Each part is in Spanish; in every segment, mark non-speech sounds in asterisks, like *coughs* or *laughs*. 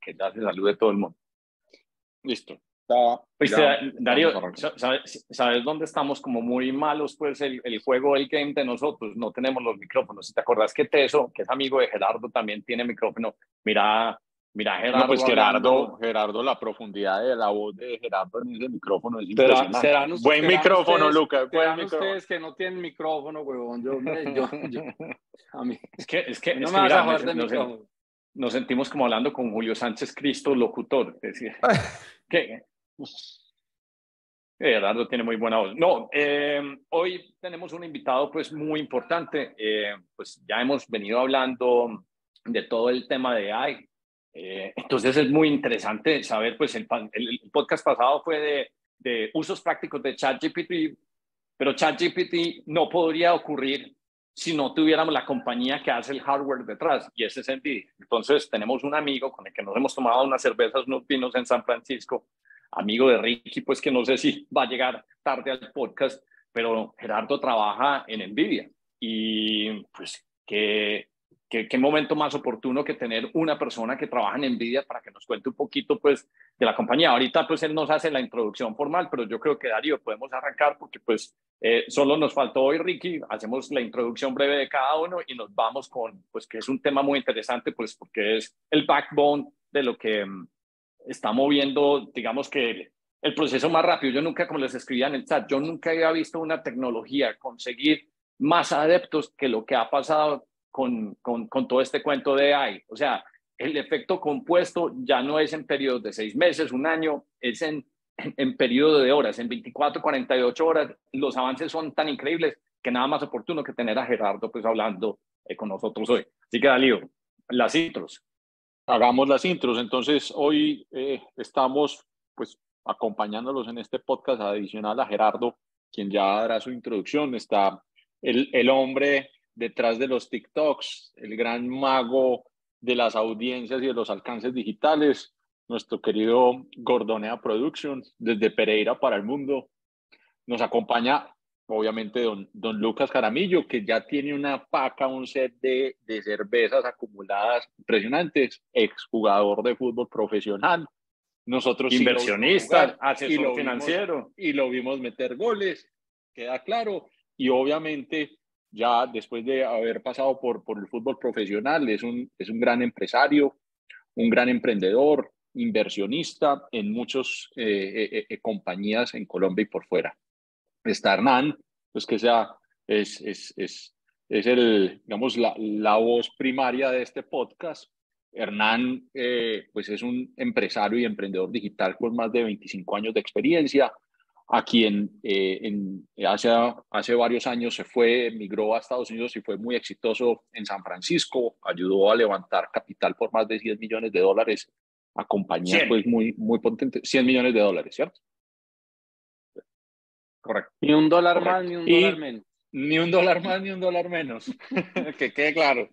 que ya se salude todo el mundo. Listo. Pues, eh, Darío, ¿sabes, dónde estamos como muy malos? Pues el, el, juego, el game de nosotros, no tenemos los micrófonos. si ¿Te acordás que Teso, que es amigo de Gerardo, también tiene micrófono? Mira, mira Gerardo. No, pues Gerardo, Gerardo, la profundidad de la voz de Gerardo en ese micrófono es buen micrófono, Lucas. ustedes que no tienen micrófono, huevón. a mí. Es que, no me vas de micrófono nos sentimos como hablando con Julio Sánchez Cristo, locutor. decir *laughs* que, eh, tiene muy buena voz. No, eh, hoy tenemos un invitado pues muy importante. Eh, pues ya hemos venido hablando de todo el tema de AI. entonces es muy interesante saber, pues el, podcast pasado fue de, de usos prácticos de ChatGPT, pero ChatGPT no podría ocurrir si no tuviéramos la compañía que hace el hardware detrás, y ese es NVIDIA. Entonces, tenemos un amigo con el que nos hemos tomado unas cervezas, unos vinos en San Francisco, amigo de Ricky, pues que no sé si va a llegar tarde al podcast, pero Gerardo trabaja en NVIDIA y pues que ¿Qué, momento más oportuno que tener una persona que trabaja en Nvidia para que nos cuente un poquito pues de la compañía. Ahorita pues él nos hace la introducción formal, pero yo creo que Darío podemos arrancar porque pues eh, solo nos faltó hoy Ricky, hacemos la introducción breve de cada uno y nos vamos con pues que es un tema muy interesante pues porque es el backbone de lo que mm, está moviendo digamos que el, el proceso más rápido. Yo nunca, como les escribía en el chat, yo nunca había visto una tecnología conseguir más adeptos que lo que ha pasado con, todo este cuento de AI. O sea, el efecto compuesto ya no es en periodos de seis meses, un año, es en, en, periodo de horas, en 24, 48 horas. Los avances son tan increíbles que nada más oportuno que tener a Gerardo pues hablando eh, con nosotros hoy. Así que, Dalío, las intros. Hagamos las intros. Entonces, hoy eh, estamos pues acompañándolos en este podcast adicional a Gerardo, quien ya dará su introducción. Está el, el hombre detrás de los TikToks, el gran mago de las audiencias y de los alcances digitales, nuestro querido Gordonea Productions, desde Pereira para el mundo. Nos acompaña, obviamente, don, Lucas Caramillo, que ya tiene una paca, un set de, de cervezas acumuladas impresionantes, jugador de fútbol profesional. Nosotros inversionistas, asesor financiero. y lo vimos meter goles, queda claro. Y obviamente ya después de haber pasado por, por el fútbol profesional, es un, es un gran empresario, un gran emprendedor, inversionista en muchas eh, eh, eh, compañías en Colombia y por fuera. Está Hernán, pues que sea, es, es, es, es el, digamos, la, la, voz primaria de este podcast. Hernán, pues es un empresario y emprendedor digital con más de 25 años de experiencia, a quien eh, en, hace, hace varios años se fue, migró a Estados Unidos y fue muy exitoso en San Francisco, ayudó a levantar capital por más de 10 millones de dólares a pues muy, muy potente 100 millones de dólares, ¿cierto? Correcto. Ni un dólar más, ni un dólar menos. Ni un dólar más, ni un dólar menos, *laughs* que quede claro.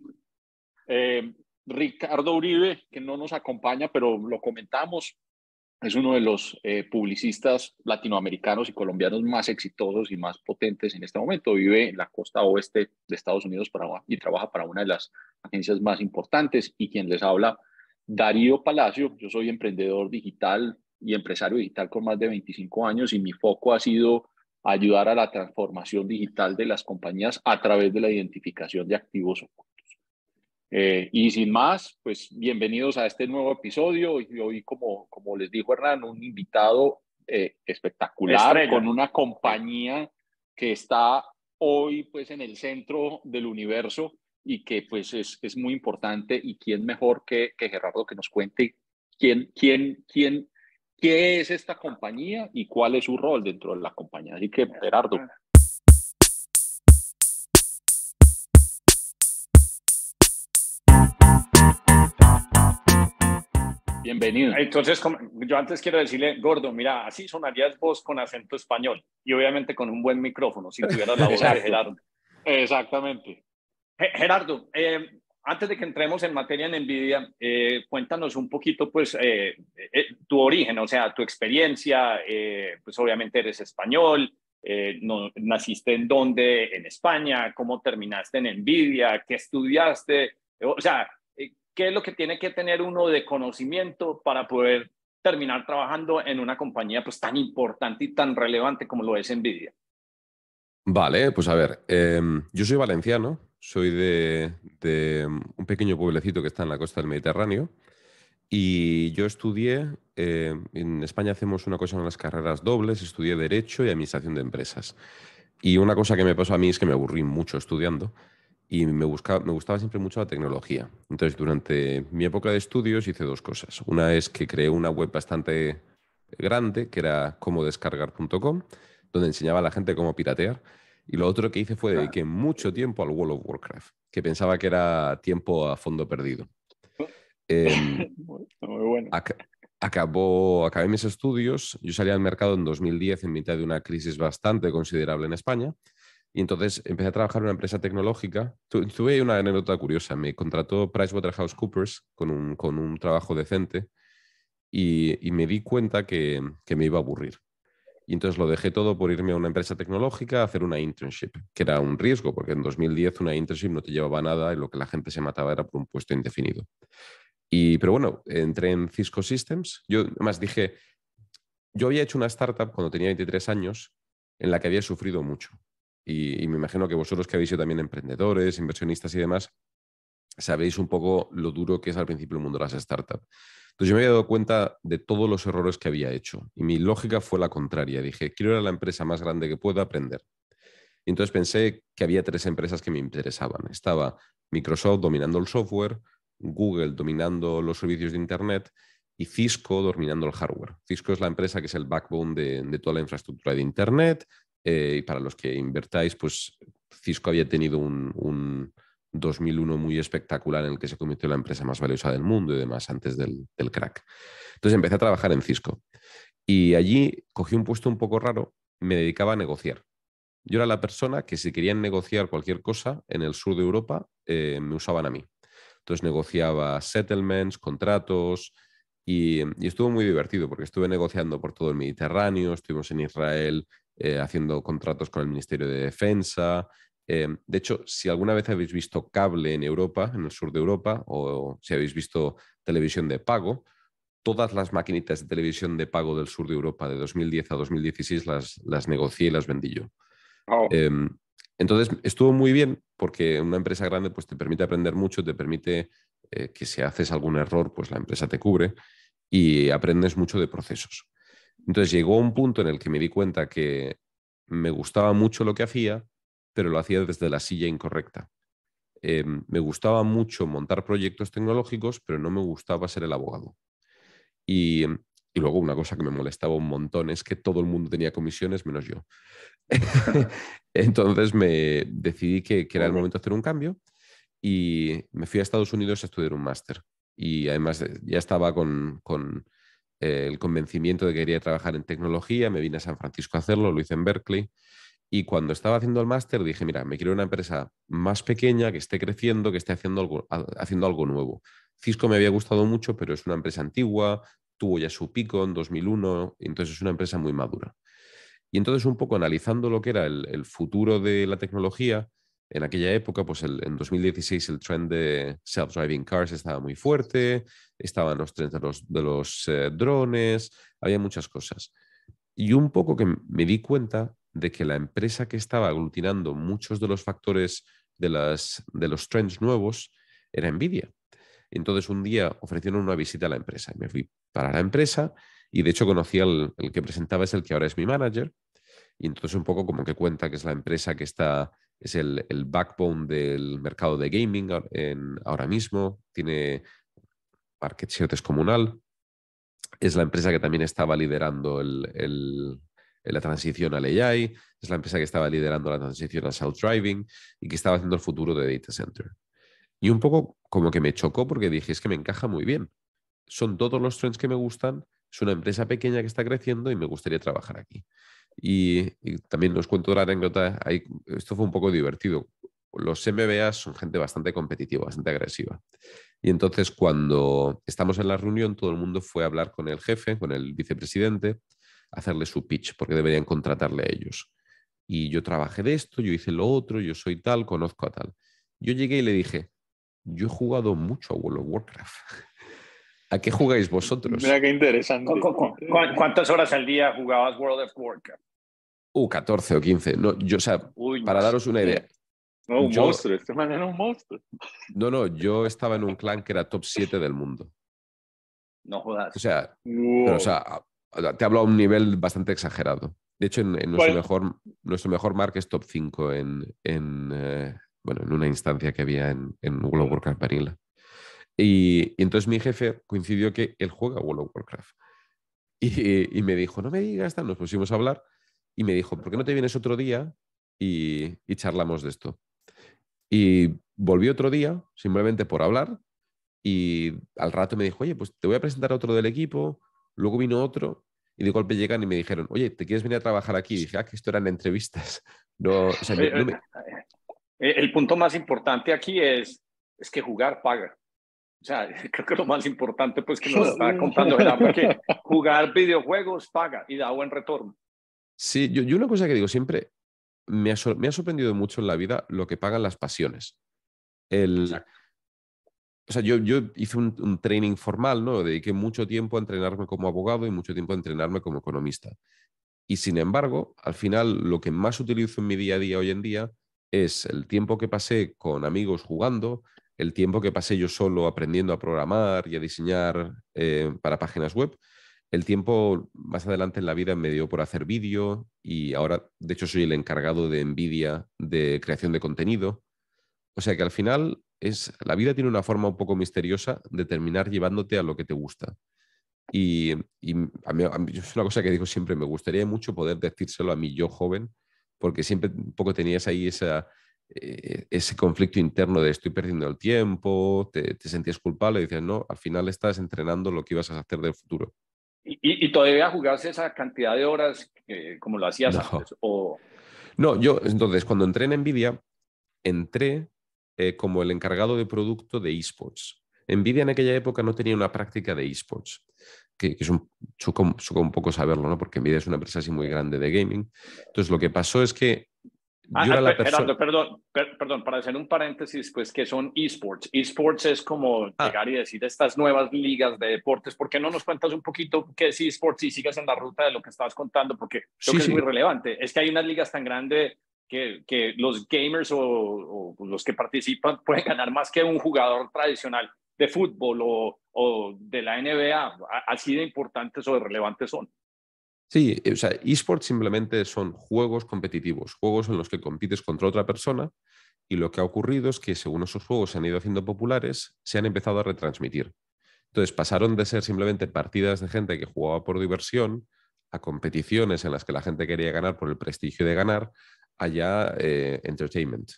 Eh, Ricardo Uribe, que no nos acompaña, pero lo comentamos, es uno de los eh, publicistas latinoamericanos y colombianos más exitosos y más potentes en este momento. Vive en la costa oeste de Estados Unidos y trabaja para una de las agencias más importantes. Y quien les habla, Darío Palacio. Yo soy emprendedor digital y empresario digital con más de 25 años y mi foco ha sido ayudar a la transformación digital de las compañías a través de la identificación de activos eh, y sin más, pues bienvenidos a este nuevo episodio. Y hoy, como, como les dijo Hernán, un invitado eh, espectacular con una compañía que está hoy pues en el centro del universo y que pues es, es muy importante. ¿Y quién mejor que, que Gerardo que nos cuente quién, quién, quién, qué es esta compañía y cuál es su rol dentro de la compañía? Así que, Gerardo, Bienvenido. Entonces, yo antes quiero decirle, Gordo, mira, así sonarías vos con acento español y obviamente con un buen micrófono, si tuvieras la voz de Gerardo. Exactamente. Gerardo, eh, antes de que entremos en materia en Nvidia, eh, cuéntanos un poquito, pues, eh, tu origen, o sea, tu experiencia, pues obviamente eres español, no, naciste en dónde, en España, cómo terminaste en Nvidia, qué estudiaste, o sea, qué es lo que tiene que tener uno de conocimiento para poder terminar trabajando en una compañía pues tan importante y tan relevante como lo es Nvidia. Vale, pues a ver, em, yo soy valenciano, soy de, em, un pequeño pueblecito que está en la costa del Mediterráneo y yo estudié, em, en España hacemos una cosa en las carreras dobles, estudié Derecho y Administración de Empresas. Y una cosa que me pasó a mí es que me aburrí mucho estudiando y me, me gustaba siempre mucho la tecnología. Entonces, durante mi época de estudios hice dos cosas. Una es que creé una web bastante grande, que era como descargar.com donde enseñaba a la gente cómo piratear. Y lo otro que hice fue dediqué mucho tiempo al World of Warcraft, que pensaba que era tiempo a fondo perdido. Em, *laughs* acabó, acabé mis estudios, yo salí al mercado en 2010 en mitad de una crisis bastante considerable en España y entonces empecé a trabajar en una empresa tecnológica. tuve una anécdota curiosa. Me contrató PricewaterhouseCoopers con un, con un trabajo decente y, me di cuenta que, me iba a aburrir. Y entonces lo dejé todo por irme a una empresa tecnológica a hacer una internship, que era un riesgo, porque en 2010 una internship no te llevaba nada y lo que la gente se mataba era por un puesto indefinido. Y, pero bueno, entré en Cisco Systems. Yo además dije, yo había hecho una startup cuando tenía 23 años en la que había sufrido mucho y, me imagino que vosotros que habéis sido también emprendedores, inversionistas y demás, sabéis un poco lo duro que es al principio el mundo de las startups. Entonces yo me había dado cuenta de todos los errores que había hecho y mi lógica fue la contraria. Dije, quiero ir a la empresa más grande que pueda aprender. entonces pensé que había tres empresas que me interesaban. Estaba Microsoft dominando el software, Google dominando los servicios de Internet y Cisco dominando el hardware. Cisco es la empresa que es el backbone de toda la infraestructura de Internet, eh, y para los que invertáis, pues Cisco había tenido un, 2001 muy espectacular en el que se convirtió en la empresa más valiosa del mundo y demás antes del, crack. Entonces empecé a trabajar en Cisco y allí cogí un puesto un poco raro, me dedicaba a negociar. Yo era la persona que si querían negociar cualquier cosa en el sur de Europa, eh, me usaban a mí. Entonces negociaba settlements, contratos, y, y, estuvo muy divertido porque estuve negociando por todo el Mediterráneo, estuvimos en Israel, eh, haciendo contratos con el Ministerio de Defensa. Em, de hecho, si alguna vez habéis visto cable en Europa, en el sur de Europa, o si habéis visto televisión de pago, todas las maquinitas de televisión de pago del sur de Europa de 2010 a 2016 las, las negocié y las vendí yo. Oh. Em, entonces, estuvo muy bien porque una empresa grande pues, te permite aprender mucho, te permite eh, que si haces algún error, pues la empresa te cubre y aprendes mucho de procesos. Entonces llegó un punto en el que me di cuenta que me gustaba mucho lo que hacía, pero lo hacía desde la silla incorrecta. Em, me gustaba mucho montar proyectos tecnológicos, pero no me gustaba ser el abogado. Em, y, luego una cosa que me molestaba un montón es que todo el mundo tenía comisiones menos yo. *laughs* Entonces me decidí que, era el momento de hacer un cambio y me fui a Estados Unidos a estudiar un máster. Y además eh, ya estaba con, con eh, el convencimiento de que quería trabajar en tecnología, me vine a San Francisco a hacerlo, lo hice en Berkeley. Y cuando estaba haciendo el máster dije, mira, me quiero una empresa más pequeña, que esté creciendo, que esté haciendo algo, haciendo algo nuevo. Cisco me había gustado mucho, pero es una empresa antigua, tuvo ya su pico en 2001, entonces es una empresa muy madura. Y entonces un poco analizando lo que era el futuro de la tecnología, en aquella época, pues en 2016 el trend de self-driving cars estaba muy fuerte, estaban los trends de los, eh, drones, había muchas cosas. Y un poco que me di cuenta de que la empresa que estaba aglutinando muchos de los factores de, las, de los trends nuevos era Nvidia. Entonces un día ofrecieron una visita a la empresa y me fui para la empresa y de hecho conocí al el que presentaba, es el que ahora es mi manager. Y entonces un poco como que cuenta que es la empresa que está es el, backbone del mercado de gaming en, ahora mismo, tiene market share descomunal, es la empresa que también estaba liderando la transición al AI, es la empresa que estaba liderando la transición al self-driving y que estaba haciendo el futuro de data center. Y un poco como que me chocó porque dije, es que me encaja muy bien. Son todos los trends que me gustan, es una empresa pequeña que está creciendo y me gustaría trabajar aquí. Y, también os cuento la anécdota, esto fue un poco divertido. Los MBA son gente bastante competitiva, bastante agresiva. Y entonces cuando estamos en la reunión, todo el mundo fue a hablar con el jefe, con el vicepresidente, hacerle su pitch, porque deberían contratarle a ellos. Y yo trabajé de esto, yo hice lo otro, yo soy tal, conozco a tal. Yo llegué y le dije, yo he jugado mucho a World of Warcraft ¿A qué jugáis vosotros? Mira qué interesante. ¿Cuántas horas al día jugabas World of Warcraft? Uh, 14 o 15. No, yo, para daros una idea. No, un monstruo. Este era un monstruo. No, no, yo estaba en un clan que era top 7 del mundo. No jodas. O sea, te hablo a un nivel bastante exagerado. De hecho, en, nuestro, mejor, nuestro mejor es top 5 en, eh, bueno, en una instancia que había en, en World of Warcraft Vanilla. Y, entonces mi jefe coincidió que él juega World of Warcraft. Y, me dijo, no me digas, tal. nos pusimos a hablar y me dijo, ¿por qué no te vienes otro día y, charlamos de esto? Y volví otro día, simplemente por hablar, y al rato me dijo, oye, pues te voy a presentar a otro del equipo, luego vino otro, y de golpe llegan y me dijeron, oye, ¿te quieres venir a trabajar aquí? Y dije, ah, que esto eran entrevistas. *laughs* No, eh, eh, eh, El punto más importante aquí es, es que jugar paga. O sea, *laughs* creo que lo más importante, pues, que nos está contando, Porque jugar videojuegos paga y da buen retorno. Sí, yo, una cosa que digo siempre, me ha, sorprendido mucho en la vida lo que pagan las pasiones. El, o sea, yo, yo hice un, un, training formal, ¿no? Dediqué mucho tiempo a entrenarme como abogado y mucho tiempo a entrenarme como economista. Y sin embargo, al final, lo que más utilizo en mi día a día hoy en día es el tiempo que pasé con amigos jugando, el tiempo que pasé yo solo aprendiendo a programar y a diseñar eh, para páginas web, el tiempo más adelante en la vida me dio por hacer vídeo y ahora, de hecho, soy el encargado de Nvidia de creación de contenido. O sea que al final es, la vida tiene una forma un poco misteriosa de terminar llevándote a lo que te gusta. Y, es una cosa que digo siempre, me gustaría mucho poder decírselo a mi yo joven, porque siempre un poco tenías ahí esa, eh, ese conflicto interno de estoy perdiendo el tiempo, te, sentías culpable y decías, no, al final estás entrenando lo que ibas a hacer del futuro. ¿Y, todavía jugarse esa cantidad de horas como lo hacías antes? O... No, yo entonces cuando entré en Nvidia, entré eh, como el encargado de producto de esports. Nvidia en aquella época no tenía una práctica de esports, que, es un choco, un poco saberlo, ¿no? porque Nvidia es una empresa así muy grande de gaming. Entonces lo que pasó es que Ah, perdón, perdón, para hacer un paréntesis, pues, que son esports? Esports es como ah. llegar y decir estas nuevas ligas de deportes. ¿Por qué no nos cuentas un poquito qué es esports y sigas en la ruta de lo que estabas contando? Porque creo que es muy relevante. Es que hay unas ligas tan grandes que, que los gamers o, los que participan pueden ganar más que un jugador tradicional de fútbol o, o de la NBA. Así de importantes o de relevantes son. Sí, eh, o sea, esports simplemente son juegos competitivos, juegos en los que compites contra otra persona y lo que ha ocurrido es que según esos juegos se han ido haciendo populares, se han empezado a retransmitir. Entonces pasaron de ser simplemente partidas de gente que jugaba por diversión a competiciones en las que la gente quería ganar por el prestigio de ganar, allá eh, entertainment.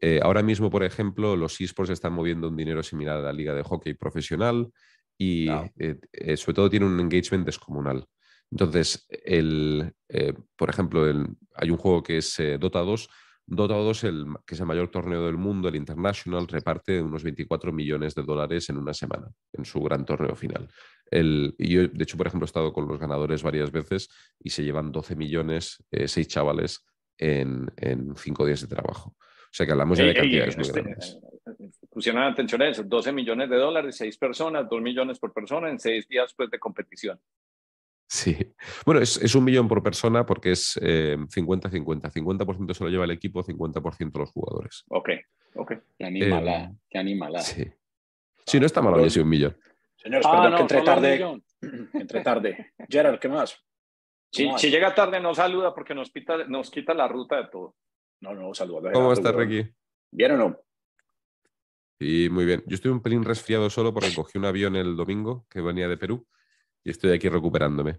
Eh, ahora mismo, por ejemplo, los esports están moviendo un dinero similar a la liga de hockey profesional y sobre todo tiene un engagement descomunal. Entonces, el, eh, por ejemplo, hay un juego que es eh, Dota 2. Dota 2, el, que es el mayor torneo del mundo, el International, reparte unos 24 millones de dólares en una semana, en su gran torneo final. y yo, de hecho, por ejemplo, he estado con los ganadores varias veces y se llevan 12 millones, eh, seis chavales, en, en cinco días de trabajo. O sea que hablamos ya de cantidades este, muy grandes. Fusionan, atención 12 millones de dólares, seis personas, 2 millones por persona en seis días pues, de competición. Sí. Bueno, es, es, un millón por persona porque es 50-50. Eh, 50%, se lo lleva el equipo, 50% los jugadores. Ok, ok. Qué anima, la, em, Sí. sí, no ah, está mal, ya pues sí, un millón. Señores, ah, perdón que entre tarde. *clears throat* Entre tarde. Gerard, ¿qué más? Si, llega tarde, nos saluda porque nos, nos quita la ruta de todo. No, no, saluda. ¿Cómo estás, Ricky? ¿Bien o no? Sí, muy bien. Yo estoy un pelín resfriado solo porque cogí un avión el domingo que venía de Perú y estoy aquí recuperándome.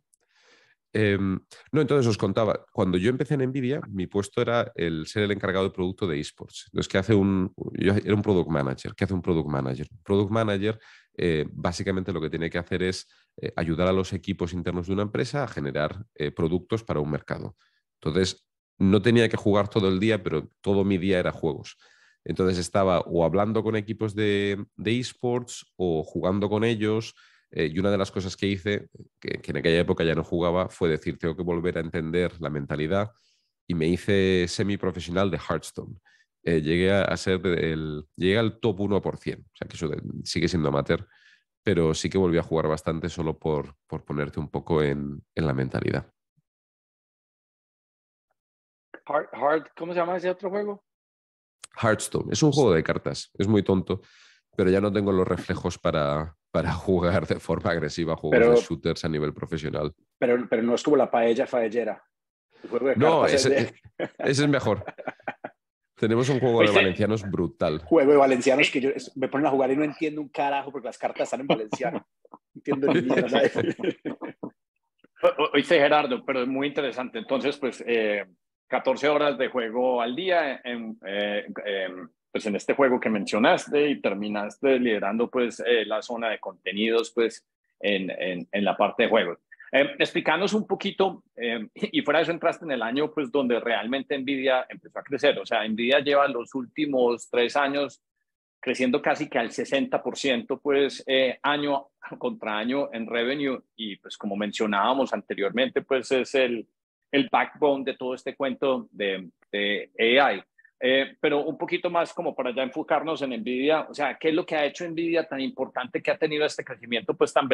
Em, no, entonces os contaba, cuando yo empecé en Nvidia, mi puesto era el ser el encargado de producto de esports. Entonces, ¿qué hace un, yo era un product manager? ¿Qué hace un product manager? product manager eh, básicamente lo que tiene que hacer es eh, ayudar a los equipos internos de una empresa a generar eh, productos para un mercado. Entonces, no tenía que jugar todo el día, pero todo mi día era juegos. Entonces estaba o hablando con equipos de esports o jugando con ellos, eh, y una de las cosas que hice, que, en aquella época ya no jugaba, fue decir, tengo que volver a entender la mentalidad y me hice semiprofesional de Hearthstone. Eh, llegué a, ser el, llegué al top 1%, o sea que sigue siendo amateur, pero sí que volví a jugar bastante solo por, por ponerte un poco en, la mentalidad. ¿Cómo se llama ese otro juego? Hearthstone. Es un juego de cartas. Es muy tonto pero ya no tengo los reflejos para, para *laughs* jugar de forma agresiva juegos de shooters a nivel profesional. Pero, pero no es como la paella faellera. No, *laughs* ese, es mejor. Tenemos un juego de valencianos brutal. Juego de valencianos que yo me ponen a jugar y no entiendo un carajo porque las cartas están en valenciano. entiendo ni mierda, ¿sabes? *laughs* Gerardo, pero es muy interesante. Entonces, pues, 14 eh, horas de juego al día en eh, pues en este juego que mencionaste y terminaste liderando pues eh, la zona de contenidos pues en, en, la parte de juegos. Eh, explicanos un poquito, eh, y fuera de eso entraste en el año pues donde realmente Nvidia empezó a crecer, o sea, Nvidia lleva los últimos tres años creciendo casi que al 60% pues eh, año contra año en revenue y pues como mencionábamos anteriormente pues es el, el backbone de todo este cuento de AI. Eh, pero un poquito más como para ya enfocarnos en Nvidia, o sea, ¿qué es lo que ha hecho Nvidia tan importante que ha tenido este crecimiento pues tan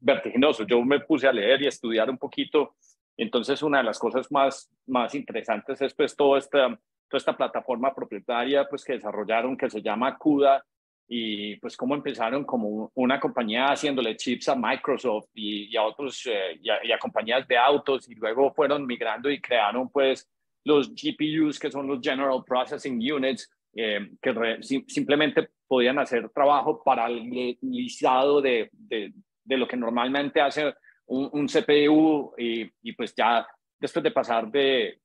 vertiginoso? Yo me puse a leer y a estudiar un poquito, entonces una de las cosas más, más interesantes es pues toda esta, toda esta plataforma propietaria pues que desarrollaron que se llama CUDA y pues cómo empezaron como una compañía haciéndole chips a Microsoft y, a otros eh, y a compañías de autos y luego fueron migrando y crearon pues los GPUs, que son los General Processing Units, eh, que simplemente podían hacer trabajo paralelizado de, de, de lo que normalmente hace un, CPU y, pues ya después de pasar de,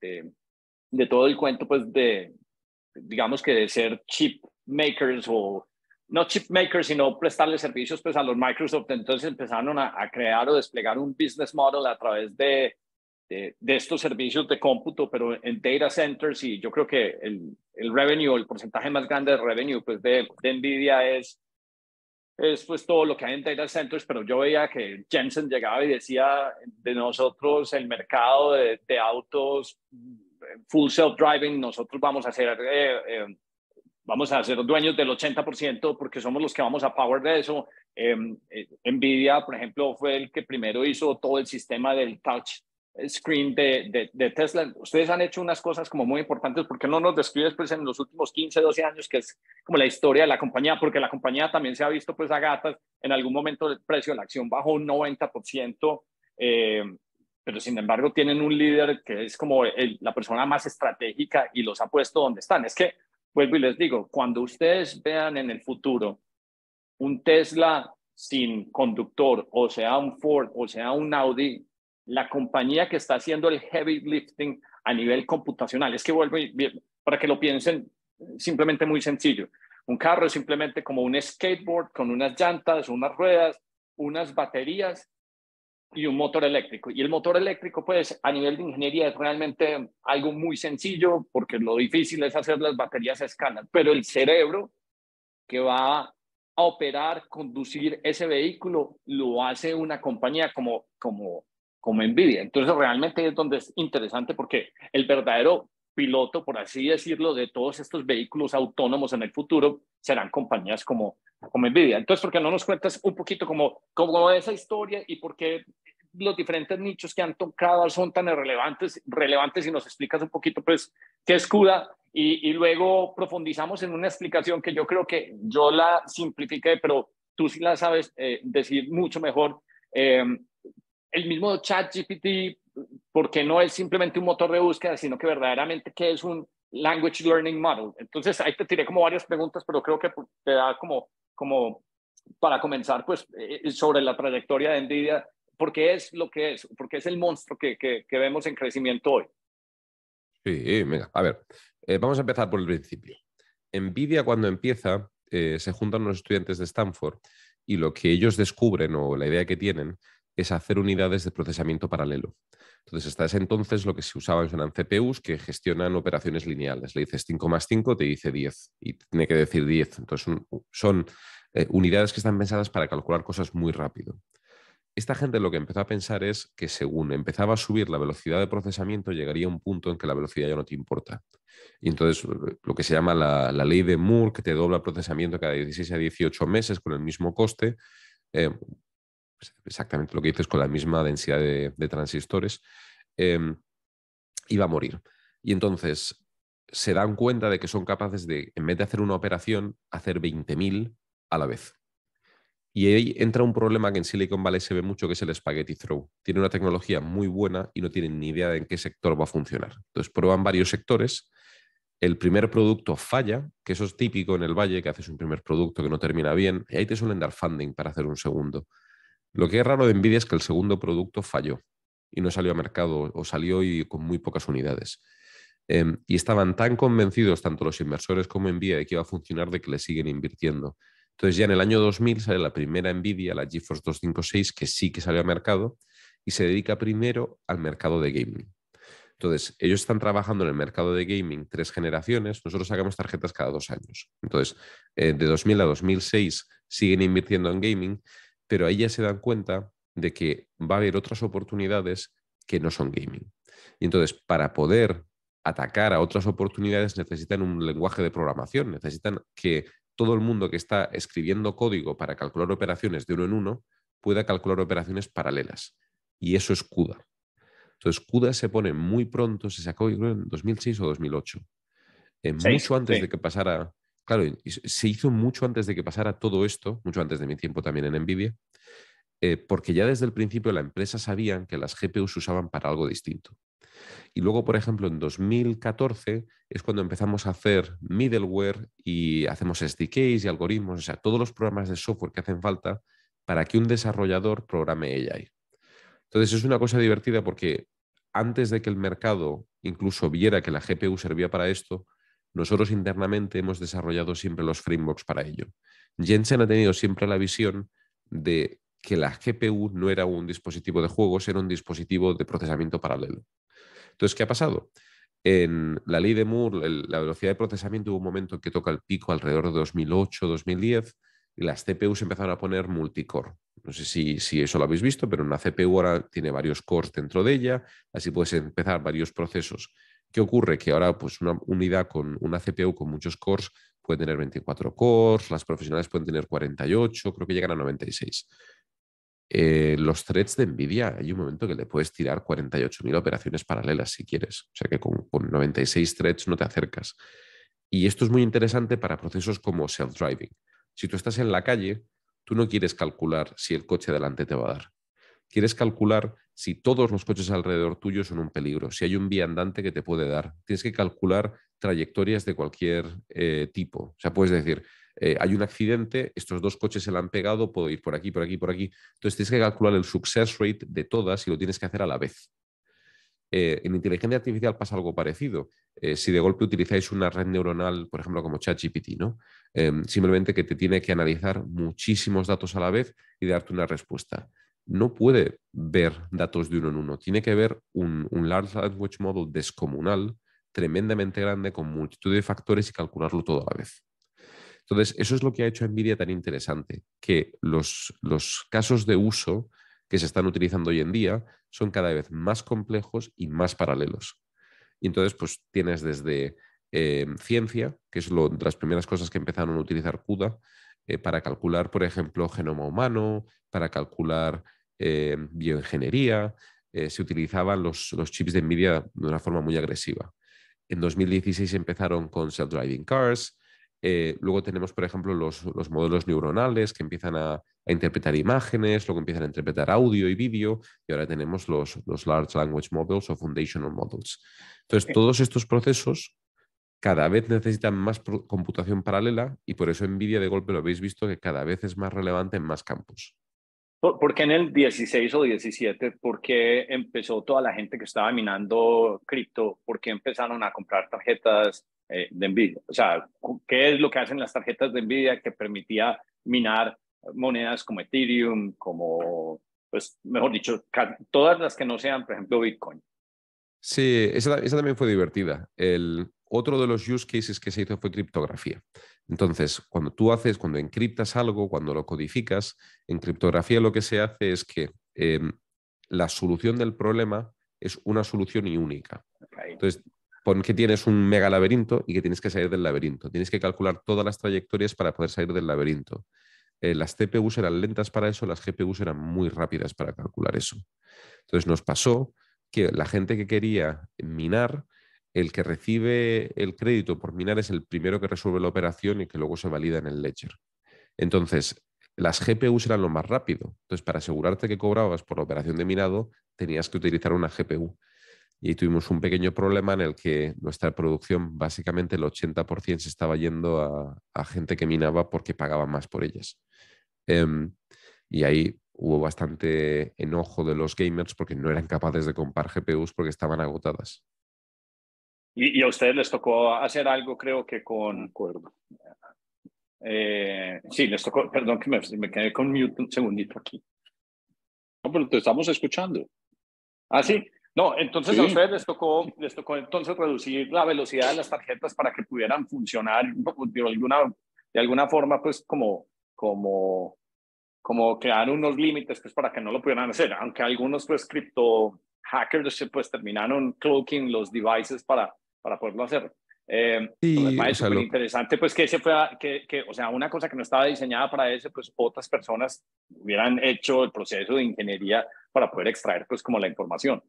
de, todo el cuento, pues de, digamos que de ser chip makers o no chip makers, sino prestarle servicios pues, a los Microsoft. Entonces empezaron a, crear o desplegar un business model a través de de, estos servicios de cómputo, pero en data centers y yo creo que el, el revenue, el porcentaje más grande de revenue pues de, de, NVIDIA es, es pues todo lo que hay en data centers, pero yo veía que Jensen llegaba y decía de nosotros el mercado de, de autos full self-driving, nosotros vamos a ser, eh, eh, vamos a ser dueños del 80% porque somos los que vamos a power de eso. Em, eh, Nvidia, por ejemplo, fue el que primero hizo todo el sistema del touch screen de, Tesla, ustedes han hecho unas cosas como muy importantes, porque no nos describes pues en los últimos 15, 12 años, que es como la historia de la compañía, porque la compañía también se ha visto pues a gatas, en algún momento el precio de la acción bajó un 90%, eh, pero sin embargo tienen un líder que es como la persona más estratégica y los ha puesto donde están. Es que, vuelvo y les digo, cuando ustedes vean en el futuro un Tesla sin conductor, o sea un Ford, o sea un Audi, la compañía que está haciendo el heavy lifting a nivel computacional. Es que vuelvo para que lo piensen simplemente muy sencillo. Un carro es simplemente como un skateboard con unas llantas, unas ruedas, unas baterías y un motor eléctrico. Y el motor eléctrico, pues, a nivel de ingeniería es realmente algo muy sencillo porque lo difícil es hacer las baterías a escala. Pero el cerebro que va a operar, conducir ese vehículo, lo hace una compañía como, como como envidia. Entonces realmente es donde es interesante porque el verdadero piloto, por así decirlo, de todos estos vehículos autónomos en el futuro serán compañías como, como Nvidia. Entonces, ¿por qué no nos cuentas un poquito como, como esa historia y por qué los diferentes nichos que han tocado son tan relevantes, relevantes y nos explicas un poquito, pues, qué es CUDA y, luego profundizamos en una explicación que yo creo que yo la simplifiqué, pero tú sí la sabes eh, decir mucho mejor. Eh, el mismo ChatGPT, porque no es simplemente un motor de búsqueda, sino que verdaderamente que es un Language Learning Model. Entonces, ahí te tiré como varias preguntas, pero creo que te da como, para comenzar, pues, eh, sobre la trayectoria de NVIDIA, porque es lo que es? porque es el monstruo que, vemos en crecimiento hoy? Sí, venga, a ver, eh, vamos a empezar por el principio. NVIDIA cuando empieza, eh, se juntan los estudiantes de Stanford y lo que ellos descubren o la idea que tienen es hacer unidades de procesamiento paralelo. Entonces, hasta ese entonces lo que se usaban eran CPUs que gestionan operaciones lineales. Le dices 5 más 5, te dice 10 y tiene que decir 10. Entonces, son, eh, unidades que están pensadas para calcular cosas muy rápido. Esta gente lo que empezó a pensar es que según empezaba a subir la velocidad de procesamiento, llegaría un punto en que la velocidad ya no te importa. Y entonces eh, lo que se llama la, ley de Moore, que te dobla el procesamiento cada 16 a 18 meses con el mismo coste, eh, exactamente lo que dices, con la misma densidad de, transistores, eh, iba a morir. Y entonces se dan cuenta de que son capaces de, en vez de hacer una operación, hacer 20.000 a la vez. Y ahí entra un problema que en Silicon Valley se ve mucho, que es el spaghetti throw. Tiene una tecnología muy buena y no tienen ni idea de en qué sector va a funcionar. Entonces prueban varios sectores. El primer producto falla, que eso es típico en el Valle, que haces un primer producto que no termina bien, y ahí te suelen dar funding para hacer un segundo. Lo que es raro de Nvidia es que el segundo producto falló y no salió a mercado o salió y con muy pocas unidades. Em, y estaban tan convencidos, tanto los inversores como Nvidia, de que iba a funcionar, de que le siguen invirtiendo. Entonces ya en el año 2000 sale la primera Nvidia, la GeForce 256, que sí que salió a mercado y se dedica primero al mercado de gaming. Entonces, ellos están trabajando en el mercado de gaming tres generaciones, nosotros sacamos tarjetas cada dos años. Entonces, eh, de 2000 a 2006 siguen invirtiendo en gaming pero ahí ya se dan cuenta de que va a haber otras oportunidades que no son gaming. Y entonces, para poder atacar a otras oportunidades necesitan un lenguaje de programación, necesitan que todo el mundo que está escribiendo código para calcular operaciones de uno en uno pueda calcular operaciones paralelas. Y eso es CUDA. Entonces, CUDA se pone muy pronto, se sacó en 2006 o 2008, eh, mucho antes de que pasara claro, se hizo mucho antes de que pasara todo esto, mucho antes de mi tiempo también en Nvidia, eh, porque ya desde el principio la empresa sabían que las GPUs se usaban para algo distinto. Y luego, por ejemplo, en 2014 es cuando empezamos a hacer middleware y hacemos SDKs y algoritmos, o sea, todos los programas de software que hacen falta para que un desarrollador programe AI. Entonces es una cosa divertida porque antes de que el mercado incluso viera que la GPU servía para esto, nosotros internamente hemos desarrollado siempre los frameworks para ello. Jensen ha tenido siempre la visión de que la GPU no era un dispositivo de juegos, era un dispositivo de procesamiento paralelo. Entonces, ¿qué ha pasado? En la ley de Moore, la velocidad de procesamiento hubo un momento que toca el pico alrededor de 2008-2010 y las CPUs empezaron a poner multicore. No sé si, si, eso lo habéis visto, pero una CPU ahora tiene varios cores dentro de ella, así puedes empezar varios procesos. ¿Qué ocurre? Que ahora pues, una unidad con una CPU con muchos cores puede tener 24 cores, las profesionales pueden tener 48, creo que llegan a 96. Eh, los threads de NVIDIA, hay un momento que le puedes tirar 48.000 operaciones paralelas si quieres. O sea que con, con 96 threads no te acercas. Y esto es muy interesante para procesos como self-driving. Si tú estás en la calle, tú no quieres calcular si el coche delante te va a dar. Quieres calcular si todos los coches alrededor tuyo son un peligro, si hay un viandante que te puede dar. Tienes que calcular trayectorias de cualquier eh, tipo. O sea, puedes decir, eh, hay un accidente, estos dos coches se la han pegado, puedo ir por aquí, por aquí, por aquí. Entonces tienes que calcular el success rate de todas y lo tienes que hacer a la vez. Eh, en inteligencia artificial pasa algo parecido. si de golpe utilizáis una red neuronal, por ejemplo, como ChatGPT, ¿no? Em, simplemente que te tiene que analizar muchísimos datos a la vez y darte una respuesta no puede ver datos de uno en uno, tiene que ver un, Large Language Model descomunal, tremendamente grande, con multitud de factores y calcularlo todo a la vez. Entonces, eso es lo que ha hecho NVIDIA tan interesante, que los, casos de uso que se están utilizando hoy en día son cada vez más complejos y más paralelos. Y entonces, pues tienes desde eh, ciencia, que es lo, de las primeras cosas que empezaron a utilizar CUDA, eh, para calcular, por ejemplo, genoma humano, para calcular eh, bioingeniería, eh, se utilizaban los, chips de NVIDIA de una forma muy agresiva. En 2016 empezaron con self-driving cars, luego tenemos, por ejemplo, los, modelos neuronales que empiezan a, interpretar imágenes, luego empiezan a interpretar audio y vídeo, y ahora tenemos los, los Large Language Models o Foundational Models. Entonces, todos estos procesos cada vez necesitan más computación paralela y por eso Nvidia de golpe lo habéis visto que cada vez es más relevante en más campos. ¿Por, qué en el 16 o 17? ¿Por qué empezó toda la gente que estaba minando cripto? ¿Por qué empezaron a comprar tarjetas eh, de Nvidia? O sea, ¿qué es lo que hacen las tarjetas de Nvidia que permitía minar monedas como Ethereum, como, pues, mejor dicho, todas las que no sean, por ejemplo, Bitcoin? Sí, esa, esa también fue divertida. El, otro de los use cases que se hizo fue criptografía. Entonces, cuando tú haces, cuando encriptas algo, cuando lo codificas, en criptografía lo que se hace es que em, la solución del problema es una solución y única. Entonces, pon que tienes un mega laberinto y que tienes que salir del laberinto. Tienes que calcular todas las trayectorias para poder salir del laberinto. Eh, las CPUs eran lentas para eso, las GPUs eran muy rápidas para calcular eso. Entonces nos pasó que la gente que quería minar el que recibe el crédito por minar es el primero que resuelve la operación y que luego se valida en el ledger. Entonces, las GPUs eran lo más rápido. Entonces, para asegurarte que cobrabas por la operación de minado, tenías que utilizar una GPU. Y tuvimos un pequeño problema en el que nuestra producción, básicamente el 80% se estaba yendo a, gente que minaba porque pagaban más por ellas. Em, y ahí hubo bastante enojo de los gamers porque no eran capaces de comprar GPUs porque estaban agotadas. Y, a ustedes les tocó hacer algo, creo que con... acuerdo. Eh, sí, les tocó, perdón que me, quedé con mute un segundito aquí. No, pero te estamos escuchando. Ah, sí. No, entonces a ustedes les tocó, les tocó entonces reducir la velocidad de las tarjetas para que pudieran funcionar pues, de alguna, de alguna forma, pues como, como, como crear unos límites pues, para que no lo pudieran hacer, aunque algunos pues cripto hackers pues terminaron cloaking los devices para, para poderlo hacer. Y eh, lo... interesante, pues que ese fue, que, que, o sea, una cosa que no estaba diseñada para eso, pues otras personas hubieran hecho el proceso de ingeniería para poder extraer, pues, como la información.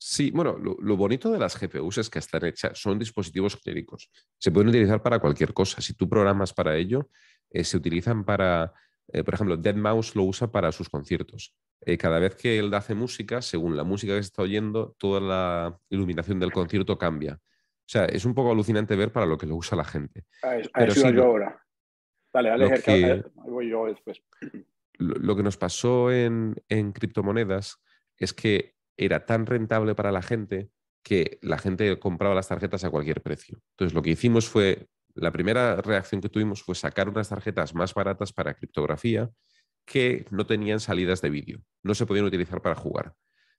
Sí, bueno, lo, bonito de las GPUs es que están hechas, son dispositivos genéricos. Se pueden utilizar para cualquier cosa. Si tú programas para ello, eh, se utilizan para eh, por ejemplo, Dead Mouse lo usa para sus conciertos. Eh, cada vez que él hace música, según la música que se está oyendo, toda la iluminación del concierto cambia. O sea, es un poco alucinante ver para lo que lo usa la gente. A, ah, eso, yo ahora. Dale, dale, eh, yo después. Lo, que nos pasó en criptomonedas es que era tan rentable para la gente que la gente compraba las tarjetas a cualquier precio. Entonces, lo que hicimos fue la primera reacción que tuvimos fue sacar unas tarjetas más baratas para criptografía que no tenían salidas de vídeo, no se podían utilizar para jugar.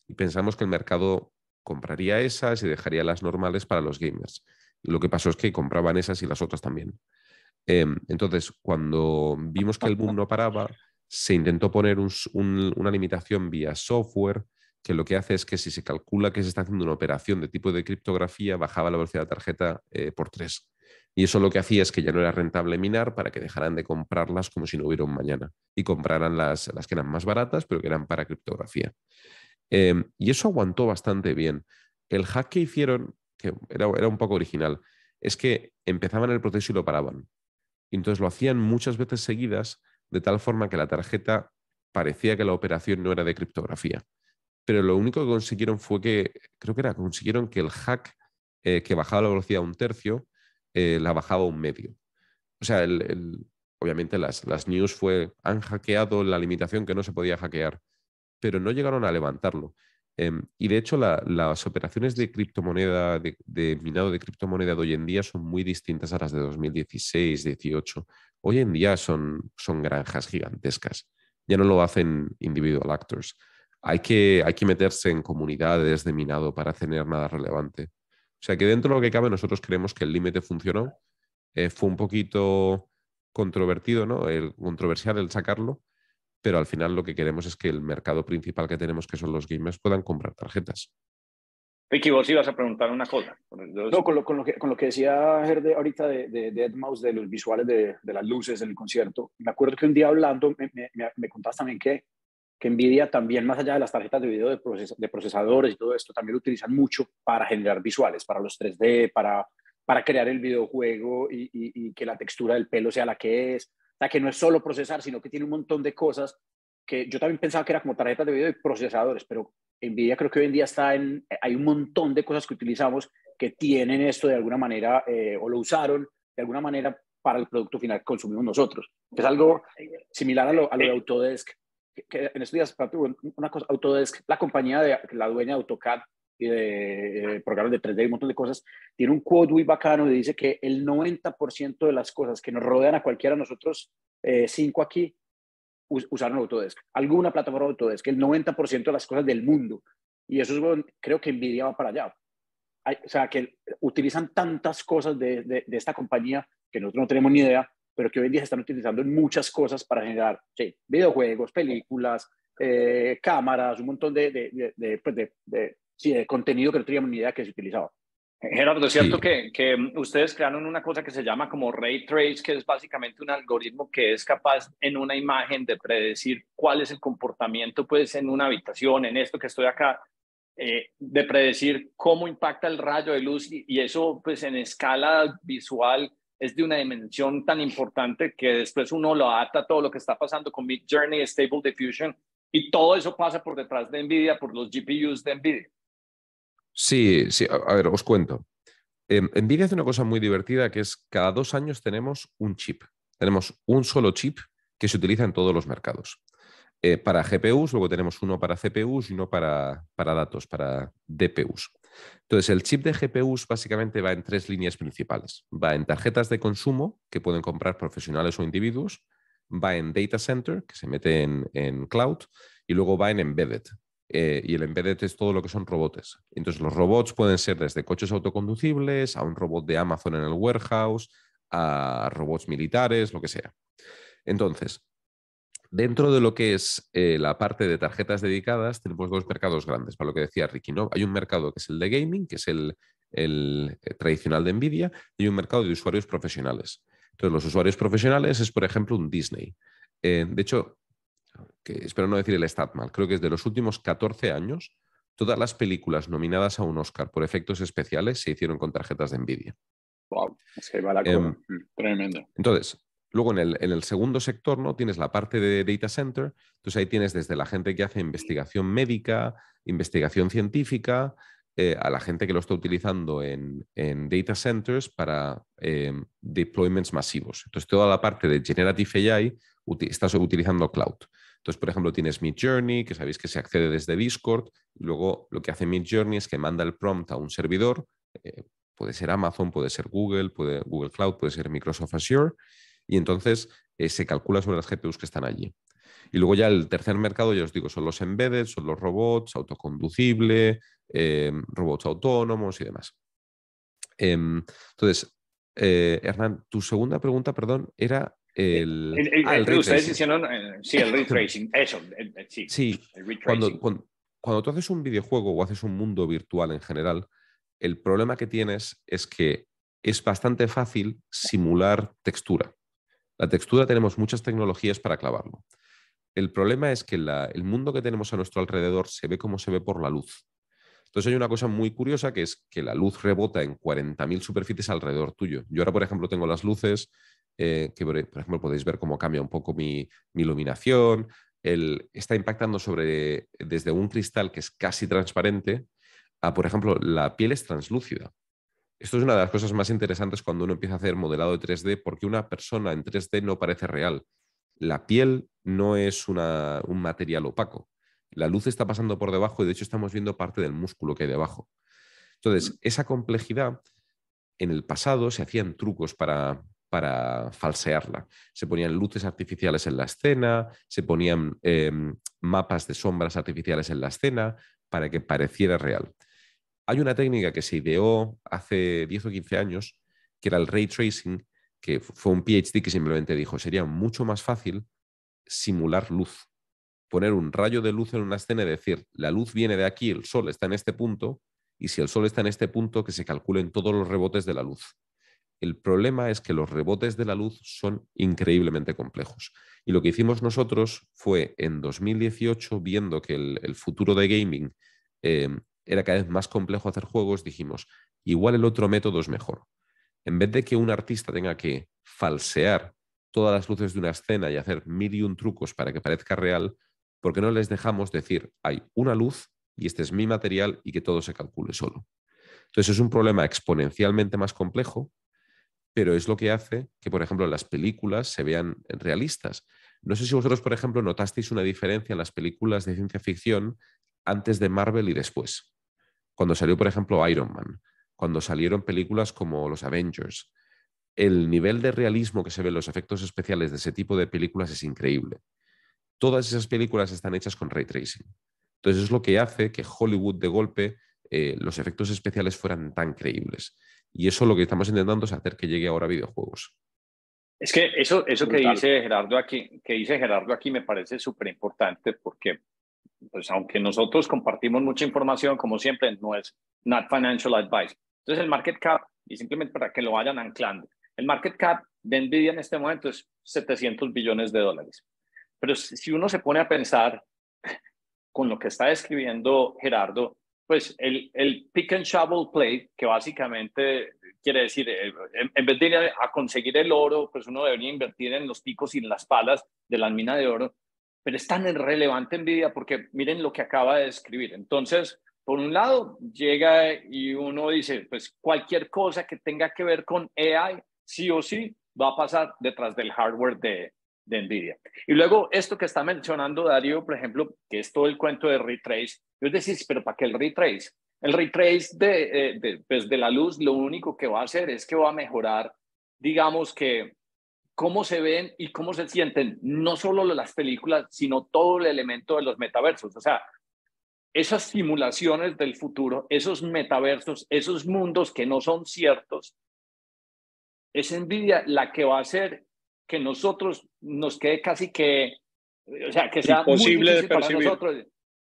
Y pensamos que el mercado compraría esas y dejaría las normales para los gamers. lo que pasó es que compraban esas y las otras también. Em, entonces, cuando vimos que el boom no paraba, se intentó poner una limitación vía software que lo que hace es que si se calcula que se está haciendo una operación de tipo de criptografía, bajaba la velocidad de la tarjeta eh, por tres. Y eso lo que hacía es que ya no era rentable minar para que dejaran de comprarlas como si no hubiera un mañana y compraran las, que eran más baratas, pero que eran para criptografía. Em, y eso aguantó bastante bien. El hack que hicieron, que era, un poco original, es que empezaban el proceso y lo paraban. Y entonces lo hacían muchas veces seguidas, de tal forma que la tarjeta parecía que la operación no era de criptografía. Pero lo único que consiguieron fue que, creo que era, consiguieron que el hack eh, que bajaba la velocidad a un tercio eh, la bajaba un medio. O sea, obviamente las, las news fue, han hackeado la limitación que no se podía hackear, pero no llegaron a levantarlo. Em, y de hecho, las operaciones de criptomoneda, de, minado de criptomoneda de hoy en día son muy distintas a las de 2016, 18. Hoy en día son, son granjas gigantescas. Ya no lo hacen individual actors. Hay que, hay que meterse en comunidades de minado para tener nada relevante. O sea que dentro de lo que cabe nosotros creemos que el límite funcionó. Eh, fue un poquito controvertido, ¿no? El controversial el sacarlo, pero al final lo que queremos es que el mercado principal que tenemos, que son los gamers, puedan comprar tarjetas. Ricky, vos ibas a preguntar una cosa. No, con lo, que, decía Herde ahorita de, de, de Mouse, de los visuales de, las luces en el concierto, me acuerdo que un día hablando me, me, me contaste también que que Nvidia también, más allá de las tarjetas de video de, procesadores y todo esto, también lo utilizan mucho para generar visuales, para los 3D, para, para crear el videojuego y, que la textura del pelo sea la que es. O sea, que no es solo procesar, sino que tiene un montón de cosas que yo también pensaba que era como tarjetas de video y procesadores, pero Nvidia creo que hoy en día está en, hay un montón de cosas que utilizamos que tienen esto de alguna manera eh, o lo usaron de alguna manera para el producto final que consumimos nosotros. Es algo similar a lo de eh, Autodesk, en estos días, una cosa, Autodesk, la compañía de la dueña de AutoCAD y de eh, programas de 3D y un montón de cosas, tiene un quote muy bacano que dice que el 90% de las cosas que nos rodean a cualquiera de nosotros, eh, cinco aquí, usaron Autodesk, alguna plataforma de Autodesk, el 90% de las cosas del mundo. Y eso es, creo que envidia va para allá. o sea, que utilizan tantas cosas de, de esta compañía que nosotros no tenemos ni idea, pero que hoy en día se están utilizando en muchas cosas para generar videojuegos, películas, eh, cámaras, un montón de, de, de, pues, de, contenido que no teníamos ni idea que se utilizaba. Eh, Gerardo, es cierto que, que, ustedes crearon una cosa que se llama como Ray Trace, que es básicamente un algoritmo que es capaz en una imagen de predecir cuál es el comportamiento pues en una habitación, en esto que estoy acá, eh, de predecir cómo impacta el rayo de luz y, y, eso pues en escala visual es de una dimensión tan importante que después uno lo ata a todo lo que está pasando con Mid Journey, Stable Diffusion, y todo eso pasa por detrás de NVIDIA, por los GPUs de NVIDIA. Sí, sí, a ver, os cuento. Em, NVIDIA hace una cosa muy divertida que es cada dos años tenemos un chip. Tenemos un solo chip que se utiliza en todos los mercados. Eh, para GPUs, luego tenemos uno para CPUs y uno para, para datos, para DPUs. Entonces, el chip de GPUs básicamente va en tres líneas principales. Va en tarjetas de consumo que pueden comprar profesionales o individuos, va en data center, que se mete en, cloud, y luego va en embedded. Eh, y el embedded es todo lo que son robots. Entonces, los robots pueden ser desde coches autoconducibles a un robot de Amazon en el warehouse, a robots militares, lo que sea. Entonces, Dentro de lo que es eh, la parte de tarjetas dedicadas, tenemos dos mercados grandes, para lo que decía Ricky. ¿no? Hay un mercado que es el de gaming, que es el, eh, tradicional de Nvidia, y un mercado de usuarios profesionales. Entonces, los usuarios profesionales es, por ejemplo, un Disney. Eh, de hecho, espero no decir el stat mal, creo que es de los últimos 14 años, todas las películas nominadas a un Oscar por efectos especiales se hicieron con tarjetas de Nvidia. Wow, es em, mm, Tremendo. Entonces, Luego en el, segundo sector, ¿no? Tienes la parte de data center, entonces ahí tienes desde la gente que hace investigación médica, investigación científica, eh, a la gente que lo está utilizando en, data centers para eh, deployments masivos. Entonces toda la parte de Generative AI estás utilizando cloud. Entonces, por ejemplo, tienes Midjourney, que sabéis que se accede desde Discord. Luego lo que hace Midjourney es que manda el prompt a un servidor, eh, puede ser Amazon, puede ser Google, puede Google Cloud, puede ser Microsoft Azure y entonces eh, se calcula sobre las GPUs que están allí. Y luego ya el tercer mercado, ya os digo, son los embedded, son los robots, autoconducible, eh, robots autónomos y demás. Em, entonces, eh, Hernán, tu segunda pregunta, perdón, era el... el, retracing, sí, el retracing, *laughs* eso, sí. cuando tú haces un videojuego o haces un mundo virtual en general, el problema que tienes es que es bastante fácil simular textura. La textura tenemos muchas tecnologías para clavarlo. El problema es que el mundo que tenemos a nuestro alrededor se ve como se ve por la luz. Entonces hay una cosa muy curiosa que es que la luz rebota en 40.000 superficies alrededor tuyo. Yo ahora, por ejemplo, tengo las luces eh, que, por ejemplo, podéis ver cómo cambia un poco mi, iluminación. está impactando sobre, desde un cristal que es casi transparente a, por ejemplo, la piel es translúcida. Esto es una de las cosas más interesantes cuando uno empieza a hacer modelado de 3D, porque una persona en 3D no parece real. La piel no es un material opaco. La luz está pasando por debajo y de hecho estamos viendo parte del músculo que hay debajo. Entonces, mm. esa complejidad en el pasado se hacían trucos para, falsearla. Se ponían luces artificiales en la escena, se ponían em, mapas de sombras artificiales en la escena para que pareciera real. Hay una técnica que se ideó hace 10 o 15 años, que era el ray tracing, que fue un PhD que simplemente dijo, sería mucho más fácil simular luz, poner un rayo de luz en una escena y decir, la luz viene de aquí, el sol está en este punto, y si el sol está en este punto, que se calculen todos los rebotes de la luz. El problema es que los rebotes de la luz son increíblemente complejos. Y lo que hicimos nosotros fue en 2018, viendo que el, futuro de gaming eh, era cada vez más complejo hacer juegos, dijimos, igual el otro método es mejor. En vez de que un artista tenga que falsear todas las luces de una escena y hacer mil y un trucos para que parezca real, ¿por qué no les dejamos decir, hay una luz y este es mi material y que todo se calcule solo? Entonces es un problema exponencialmente más complejo, pero es lo que hace que, por ejemplo, las películas se vean realistas. No sé si vosotros, por ejemplo, notasteis una diferencia en las películas de ciencia ficción antes de Marvel y después. Cuando salió, por ejemplo, Iron Man, cuando salieron películas como los Avengers, el nivel de realismo que se ve en los efectos especiales de ese tipo de películas es increíble. Todas esas películas están hechas con ray tracing. Entonces es lo que hace que Hollywood de golpe eh, los efectos especiales fueran tan creíbles. Y eso lo que estamos intentando es hacer que llegue ahora a videojuegos. Es que eso, que dice Gerardo aquí, que dice Gerardo aquí me parece súper importante porque pues aunque nosotros compartimos mucha información, como siempre, no es not financial advice. Entonces el market cap, y simplemente para que lo vayan anclando, el market cap de Nvidia en este momento es 700 billones de dólares. Pero si uno se pone a pensar con lo que está escribiendo Gerardo, pues el, pick and shovel play, que básicamente quiere decir, eh, en, vez de ir a, conseguir el oro, pues uno debería invertir en los picos y en las palas de la mina de oro pero es tan relevante NVIDIA, porque miren lo que acaba de escribir. Entonces, por un lado, llega y uno dice, pues cualquier cosa que tenga que ver con AI, sí o sí, va a pasar detrás del hardware de, de NVIDIA. Y luego esto que está mencionando Darío, por ejemplo, que es todo el cuento de retrace, yo decís, pero ¿para qué el retrace? El retrace de, eh, de, pues, de la luz lo único que va a hacer es que va a mejorar, digamos que cómo se ven y cómo se sienten, no solo las películas, sino todo el elemento de los metaversos. O sea, esas simulaciones del futuro, esos metaversos, esos mundos que no son ciertos, es envidia la que va a hacer que nosotros nos quede casi que, o sea, que sea imposible de para nosotros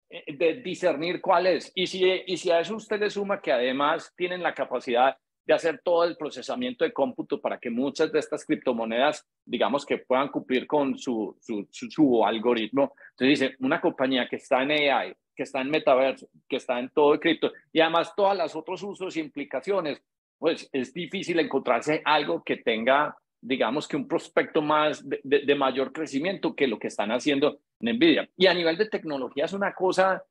eh, de discernir cuál es. Y si, y si a eso usted le suma que además tienen la capacidad de hacer todo el procesamiento de cómputo para que muchas de estas criptomonedas, digamos que puedan cumplir con su, su, algoritmo. Entonces dice, una compañía que está en AI, que está en metaverso, que está en todo el cripto y además todas las otros usos y implicaciones, pues es difícil encontrarse algo que tenga, digamos que un prospecto más de, de mayor crecimiento que lo que están haciendo en Nvidia. Y a nivel de tecnología es una cosa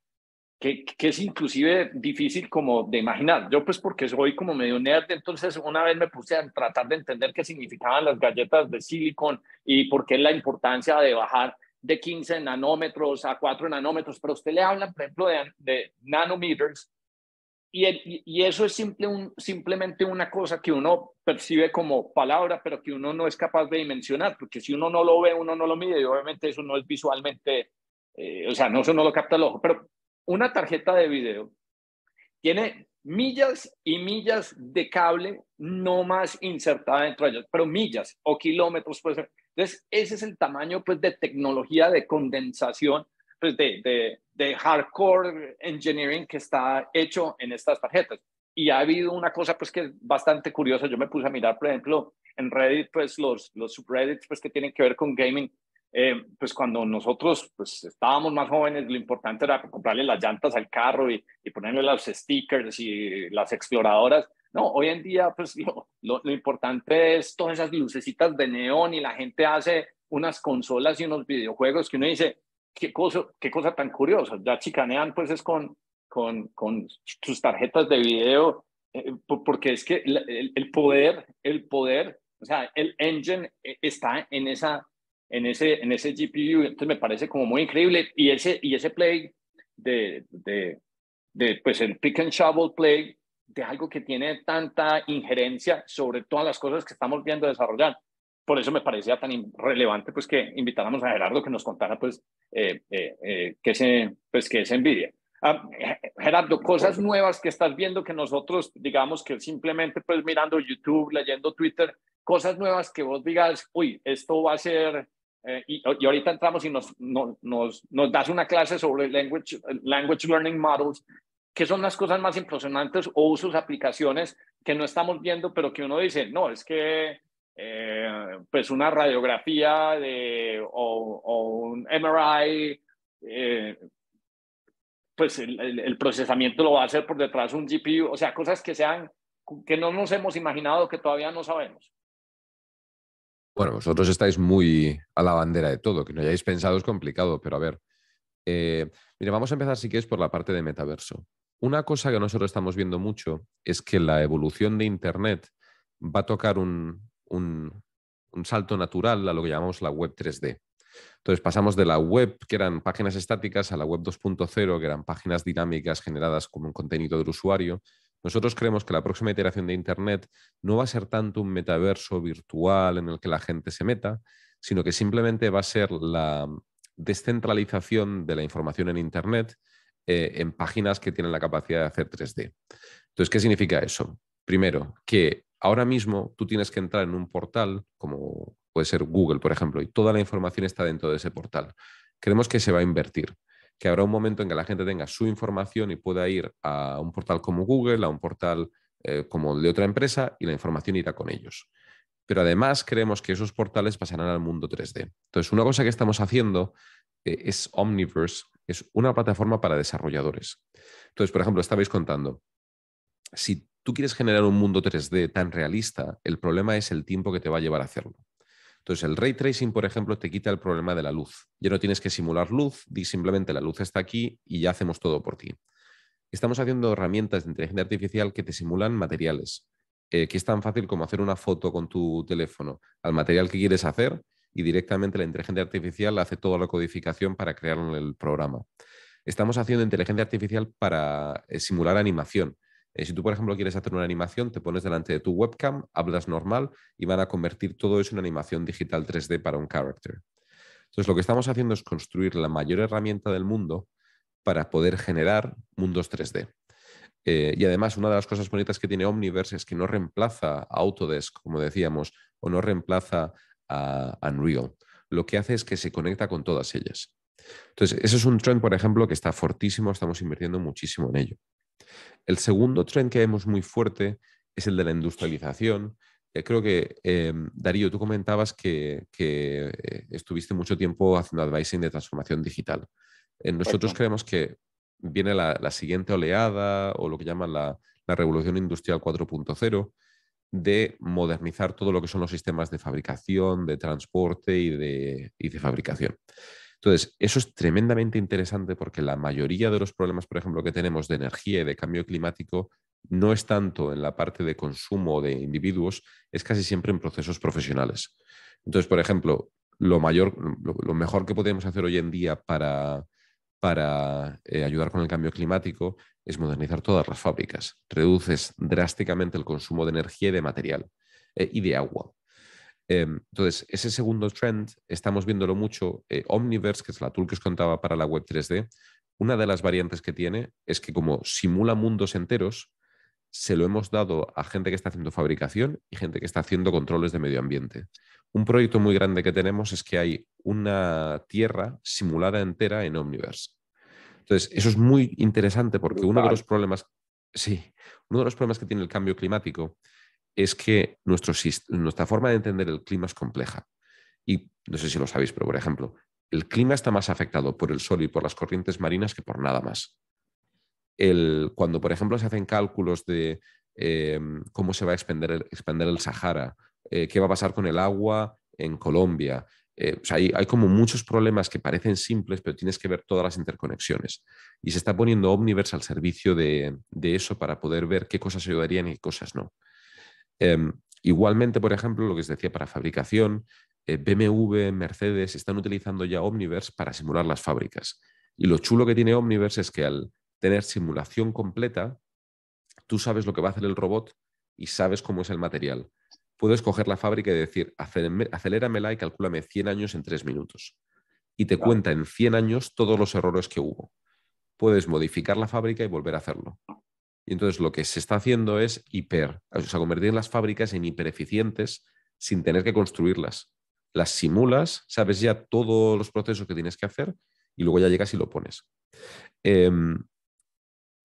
que, que, es inclusive difícil como de imaginar. Yo pues porque soy como medio nerd, entonces una vez me puse a tratar de entender qué significaban las galletas de silicon y por qué la importancia de bajar de 15 nanómetros a 4 nanómetros, pero usted le habla, por ejemplo, de, de nanometers y, y, eso es simple un, simplemente una cosa que uno percibe como palabra, pero que uno no es capaz de dimensionar, porque si uno no lo ve, uno no lo mide y obviamente eso no es visualmente eh, o sea, no, eso no lo capta el ojo, pero una tarjeta de video tiene millas y millas de cable no más insertada dentro de ellos, pero millas o kilómetros. Pues. Entonces, ese es el tamaño pues, de tecnología de condensación, pues, de, de, de hardcore engineering que está hecho en estas tarjetas. Y ha habido una cosa pues, que es bastante curiosa. Yo me puse a mirar, por ejemplo, en Reddit, pues los, los subreddits pues, que tienen que ver con gaming, eh, pues cuando nosotros pues, estábamos más jóvenes, lo importante era comprarle las llantas al carro y, y ponerle los stickers y las exploradoras. No, hoy en día, pues lo, lo, importante es todas esas lucecitas de neón y la gente hace unas consolas y unos videojuegos que uno dice, qué cosa, qué cosa tan curiosa. Ya chicanean, pues es con, con, con sus tarjetas de video, eh, porque es que el, poder, el poder, o sea, el engine eh, está en esa en ese, en ese GPU. Entonces me parece como muy increíble. Y ese, y ese play de, de, de pues el pick and shovel play de algo que tiene tanta injerencia sobre todas las cosas que estamos viendo desarrollar. Por eso me parecía tan relevante pues que invitáramos a Gerardo que nos contara pues que eh, eh, eh pues, que es envidia ah, Gerardo, cosas nuevas que estás viendo que nosotros digamos que simplemente pues mirando YouTube, leyendo Twitter, cosas nuevas que vos digas, uy, esto va a ser eh, y, ahorita entramos y nos, nos, nos, das una clase sobre language, language Learning Models, que son las cosas más impresionantes o usos, aplicaciones que no estamos viendo, pero que uno dice, no, es que eh, pues una radiografía de, o, un MRI, eh, pues el, procesamiento lo va a hacer por detrás un GPU, o sea, cosas que sean que no nos hemos imaginado que todavía no sabemos. Bueno, vosotros estáis muy a la bandera de todo, que no hayáis pensado es complicado, pero a ver. Eh, mira, vamos a empezar si es por la parte de metaverso. Una cosa que nosotros estamos viendo mucho es que la evolución de Internet va a tocar un, salto natural a lo que llamamos la web 3D. Entonces pasamos de la web, que eran páginas estáticas, a la web 2.0, que eran páginas dinámicas generadas como un contenido del usuario, nosotros creemos que la próxima iteración de Internet no va a ser tanto un metaverso virtual en el que la gente se meta, sino que simplemente va a ser la descentralización de la información en Internet eh, en páginas que tienen la capacidad de hacer 3D. Entonces, ¿qué significa eso? Primero, que ahora mismo tú tienes que entrar en un portal, como puede ser Google, por ejemplo, y toda la información está dentro de ese portal. Creemos que se va a invertir que habrá un momento en que la gente tenga su información y pueda ir a un portal como Google, a un portal eh, como el de otra empresa y la información irá con ellos. Pero además creemos que esos portales pasarán al mundo 3D. Entonces, una cosa que estamos haciendo eh, es Omniverse, es una plataforma para desarrolladores. Entonces, por ejemplo, estabais contando, si tú quieres generar un mundo 3D tan realista, el problema es el tiempo que te va a llevar a hacerlo. Entonces, el ray tracing, por ejemplo, te quita el problema de la luz. Ya no tienes que simular luz, di simplemente la luz está aquí y ya hacemos todo por ti. Estamos haciendo herramientas de inteligencia artificial que te simulan materiales, eh, que es tan fácil como hacer una foto con tu teléfono al material que quieres hacer y directamente la inteligencia artificial hace toda la codificación para crear el programa. Estamos haciendo inteligencia artificial para eh, simular animación eh, si tú, por ejemplo, quieres hacer una animación, te pones delante de tu webcam, hablas normal y van a convertir todo eso en animación digital 3D para un character. Entonces, lo que estamos haciendo es construir la mayor herramienta del mundo para poder generar mundos 3D. Eh, y además, una de las cosas bonitas que tiene Omniverse es que no reemplaza a Autodesk, como decíamos, o no reemplaza a Unreal. Lo que hace es que se conecta con todas ellas. Entonces, eso es un trend, por ejemplo, que está fortísimo, estamos invirtiendo muchísimo en ello. El segundo tren que vemos muy fuerte es el de la industrialización. Eh, creo que, em, Darío, tú comentabas que, eh, estuviste mucho tiempo haciendo advising de transformación digital. Eh, nosotros creemos que viene la, siguiente oleada o lo que llaman la, revolución industrial 4.0 de modernizar todo lo que son los sistemas de fabricación, de transporte y de fabricación. Entonces, eso es tremendamente interesante porque la mayoría de los problemas, por ejemplo, que tenemos de energía y de cambio climático no es tanto en la parte de consumo de individuos, es casi siempre en procesos profesionales. Entonces, por ejemplo, lo, mayor, lo, mejor que podemos hacer hoy en día para, eh, ayudar con el cambio climático es modernizar todas las fábricas. Reduces drásticamente el consumo de energía y de material eh, y de agua. Em, entonces, ese segundo trend estamos viéndolo mucho. Eh, Omniverse, que es la tool que os contaba para la web 3D, una de las variantes que tiene es que como simula mundos enteros, se lo hemos dado a gente que está haciendo fabricación y gente que está haciendo controles de medio ambiente. Un proyecto muy grande que tenemos es que hay una tierra simulada entera en Omniverse. Entonces, eso es muy interesante porque uno de los problemas, sí, uno de los problemas que tiene el cambio climático es que nuestra forma de entender el clima es compleja. Y no sé si lo sabéis, pero por ejemplo, el clima está más afectado por el sol y por las corrientes marinas que por nada más. cuando, por ejemplo, se hacen cálculos de eh, cómo se va a expandir el, Sahara, eh, qué va a pasar con el agua en Colombia. Eh, hay, como muchos problemas que parecen simples, pero tienes que ver todas las interconexiones. Y se está poniendo Omniverse al servicio de, de eso para poder ver qué cosas ayudarían y qué cosas no. Em, igualmente, por ejemplo, lo que os decía para fabricación, eh, BMW, Mercedes están utilizando ya Omniverse para simular las fábricas. Y lo chulo que tiene Omniverse es que al tener simulación completa, tú sabes lo que va a hacer el robot y sabes cómo es el material. Puedes coger la fábrica y decir, aceléramela y calcúlame 100 años en 3 minutos. Y te cuenta en 100 años todos los errores que hubo. Puedes modificar la fábrica y volver a hacerlo. Y entonces lo que se está haciendo es hiper, o sea, convertir las fábricas en hipereficientes sin tener que construirlas. Las simulas, sabes ya todos los procesos que tienes que hacer y luego ya llegas y lo pones. Em,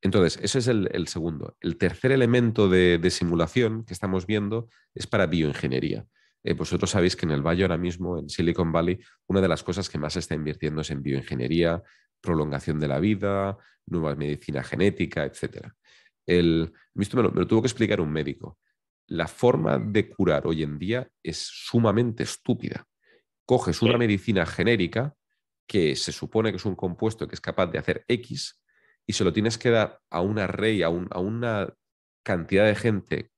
entonces, ese es el, segundo. El tercer elemento de, simulación que estamos viendo es para bioingeniería. Eh, vosotros sabéis que en el Valle ahora mismo, en Silicon Valley, una de las cosas que más se está invirtiendo es en bioingeniería, prolongación de la vida, nueva medicina genética, etc me lo, tuvo que explicar un médico. La forma de curar hoy en día es sumamente estúpida. Coges una medicina genérica que se supone que es un compuesto que es capaz de hacer X y se lo tienes que dar a una rey, a, una cantidad de gente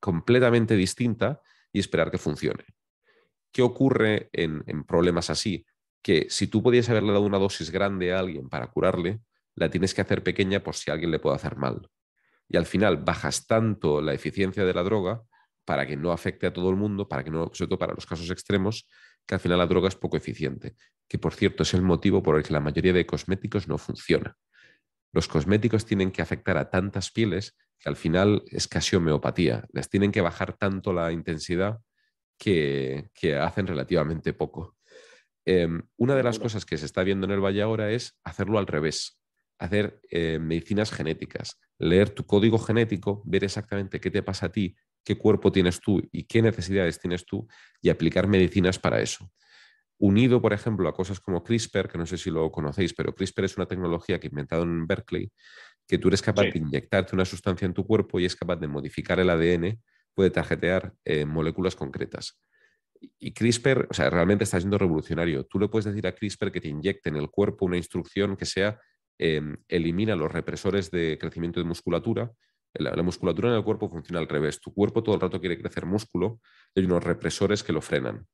completamente distinta y esperar que funcione. ¿Qué ocurre en, problemas así? Que si tú podías haberle dado una dosis grande a alguien para curarle, la tienes que hacer pequeña por si alguien le puede hacer mal y al final bajas tanto la eficiencia de la droga para que no afecte a todo el mundo, para que no, sobre todo para los casos extremos, que al final la droga es poco eficiente, que por cierto es el motivo por el que la mayoría de cosméticos no funciona. Los cosméticos tienen que afectar a tantas pieles que al final es casi homeopatía. Les tienen que bajar tanto la intensidad que, que hacen relativamente poco. Em, una de las cosas que se está viendo en el Valle ahora es hacerlo al revés hacer eh, medicinas genéticas, leer tu código genético, ver exactamente qué te pasa a ti, qué cuerpo tienes tú y qué necesidades tienes tú y aplicar medicinas para eso. Unido, por ejemplo, a cosas como CRISPR, que no sé si lo conocéis, pero CRISPR es una tecnología que inventado en Berkeley, que tú eres capaz de inyectarte una sustancia en tu cuerpo y es capaz de modificar el ADN, puede tarjetear eh, moléculas concretas. Y CRISPR, o sea, realmente está siendo revolucionario. Tú le puedes decir a CRISPR que te inyecte en el cuerpo una instrucción que sea Em, elimina los represores de crecimiento de musculatura. La, musculatura en el cuerpo funciona al revés. Tu cuerpo todo el rato quiere crecer músculo y hay unos represores que lo frenan.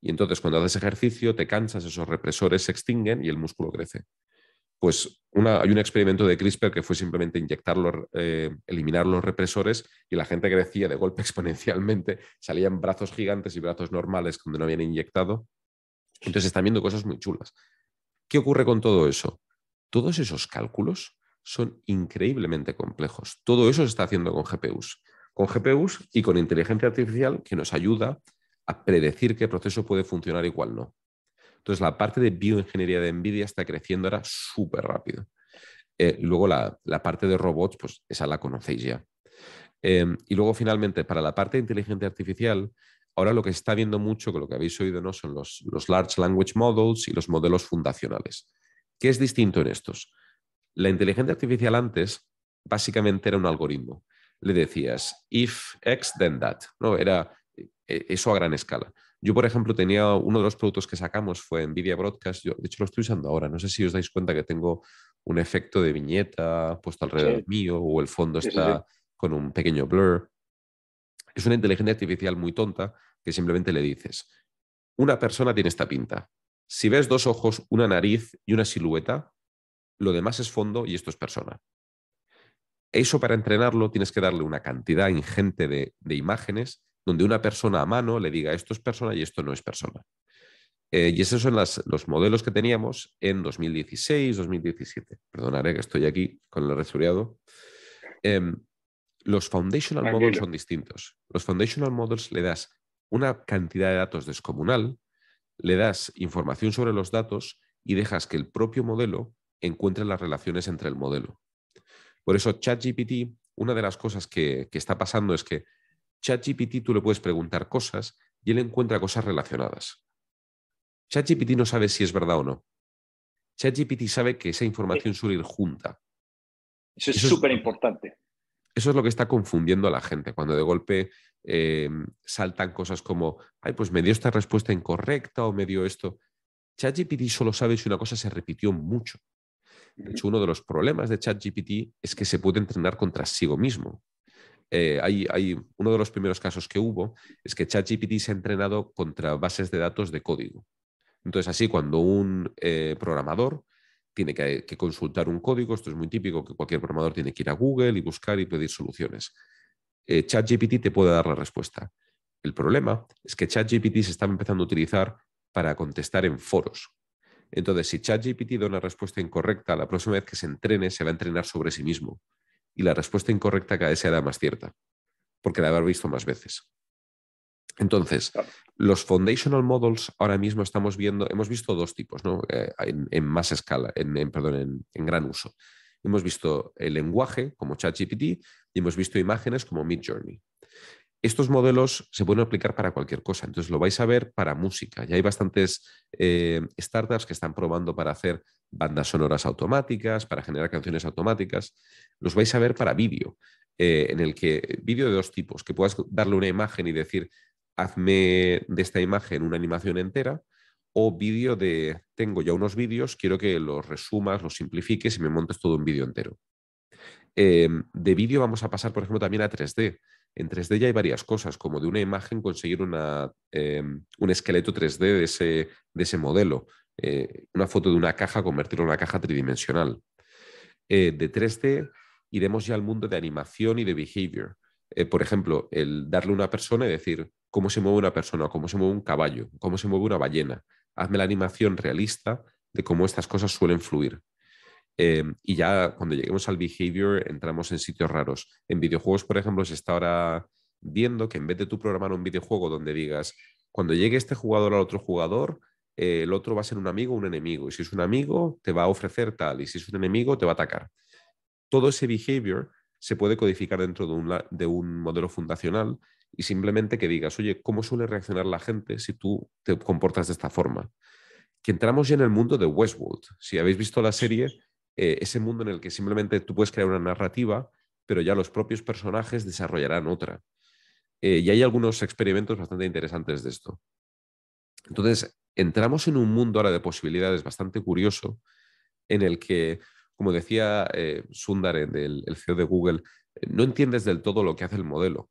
Y entonces cuando haces ejercicio, te cansas, esos represores se extinguen y el músculo crece. Pues hay un experimento de CRISPR que fue simplemente inyectar los, eh, eliminar los represores y la gente crecía de golpe *laughs* exponencialmente, salían brazos gigantes y brazos normales cuando no habían inyectado. Entonces están viendo cosas muy chulas. ¿Qué ocurre con todo eso? Todos esos cálculos son increíblemente complejos. Todo eso se está haciendo con GPUs. Con GPUs y con inteligencia artificial que nos ayuda a predecir qué proceso puede funcionar y cuál no. Entonces, la parte de bioingeniería de NVIDIA está creciendo ahora súper rápido. Eh, luego, la, parte de robots, pues esa la conocéis ya. Em, y luego, finalmente, para la parte de inteligencia artificial, ahora lo que está viendo mucho, que lo que habéis oído, ¿no? son los large language models y los modelos fundacionales. ¿Qué es distinto en estos? La inteligencia artificial antes básicamente era un algoritmo. Le decías, if X, then that. ¿no? Era eh, eso a gran escala. Yo, por ejemplo, tenía uno de los productos que sacamos fue NVIDIA Broadcast. Yo, de hecho, lo estoy usando ahora. No sé si os dais cuenta que tengo un efecto de viñeta puesto alrededor mío o el fondo está con un pequeño blur. Es una inteligencia artificial muy tonta que simplemente le dices, una persona tiene esta pinta, si ves dos ojos, una nariz y una silueta, lo demás es fondo y esto es persona. Eso para entrenarlo tienes que darle una cantidad ingente de, imágenes donde una persona a mano le diga esto es persona y esto no es persona. Eh, y esos son los modelos que teníamos en 2016-2017. Perdonaré que estoy aquí con el resfriado. Em, los foundational models son distintos. Los foundational models le das una cantidad de datos descomunal le das información sobre los datos y dejas que el propio modelo encuentre las relaciones entre el modelo. Por eso ChatGPT, una de las cosas que, está pasando es que ChatGPT tú le puedes preguntar cosas y él encuentra cosas relacionadas. ChatGPT no sabe si es verdad o no. ChatGPT sabe que esa información suele ir junta. Eso es súper importante. Eso es lo que está confundiendo a la gente, cuando de golpe Em, saltan cosas como, ay, pues me dio esta respuesta incorrecta o me dio esto. ChatGPT solo sabe si una cosa se repitió mucho. De hecho, uno de los problemas de ChatGPT es que se puede entrenar contra sí mismo. Eh, hay, uno de los primeros casos que hubo es que ChatGPT se ha entrenado contra bases de datos de código. Entonces, así cuando un eh, programador tiene que, consultar un código, esto es muy típico, que cualquier programador tiene que ir a Google y buscar y pedir soluciones. Eh, ChatGPT te puede dar la respuesta. El problema es que ChatGPT se está empezando a utilizar para contestar en foros. Entonces, si ChatGPT da una respuesta incorrecta, la próxima vez que se entrene, se va a entrenar sobre sí mismo. Y la respuesta incorrecta cada vez será más cierta, porque la habrá visto más veces. Entonces, los foundational models ahora mismo estamos viendo, hemos visto dos tipos, ¿no? Eh, en, más escala, perdón, en gran uso. Hemos visto el lenguaje como ChatGPT y hemos visto imágenes como Midjourney. Estos modelos se pueden aplicar para cualquier cosa, entonces lo vais a ver para música. Ya hay bastantes eh, startups que están probando para hacer bandas sonoras automáticas, para generar canciones automáticas. Los vais a ver para vídeo, eh, en el que vídeo de dos tipos, que puedas darle una imagen y decir, hazme de esta imagen una animación entera, o vídeo de tengo ya unos vídeos, quiero que los resumas, los simplifiques y me montes todo un vídeo entero. Em, de vídeo vamos a pasar, por ejemplo, también a 3D. En 3D ya hay varias cosas, como de una imagen conseguir una, em, un esqueleto 3D de ese, de ese modelo, eh, una foto de una caja, convertirlo en una caja tridimensional. Eh, de 3D iremos ya al mundo de animación y de behavior. Eh, por ejemplo, el darle a una persona y decir cómo se mueve una persona, cómo se mueve un caballo, cómo se mueve una ballena hazme la animación realista de cómo estas cosas suelen fluir. Eh, y ya cuando lleguemos al behavior entramos en sitios raros. En videojuegos, por ejemplo, se está ahora viendo que en vez de tú programar un videojuego donde digas, cuando llegue este jugador al otro jugador, eh, el otro va a ser un amigo o un enemigo. Y si es un amigo, te va a ofrecer tal. Y si es un enemigo, te va a atacar. Todo ese behavior se puede codificar dentro de un modelo fundacional y simplemente que digas, oye, ¿cómo suele reaccionar la gente si tú te comportas de esta forma? Que entramos ya en el mundo de Westworld. Si habéis visto la serie, eh, ese mundo en el que simplemente tú puedes crear una narrativa, pero ya los propios personajes desarrollarán otra. Eh, y hay algunos experimentos bastante interesantes de esto. Entonces, entramos en un mundo ahora de posibilidades bastante curioso, en el que, como decía eh, Sundar, el CEO de Google, no entiendes del todo lo que hace el modelo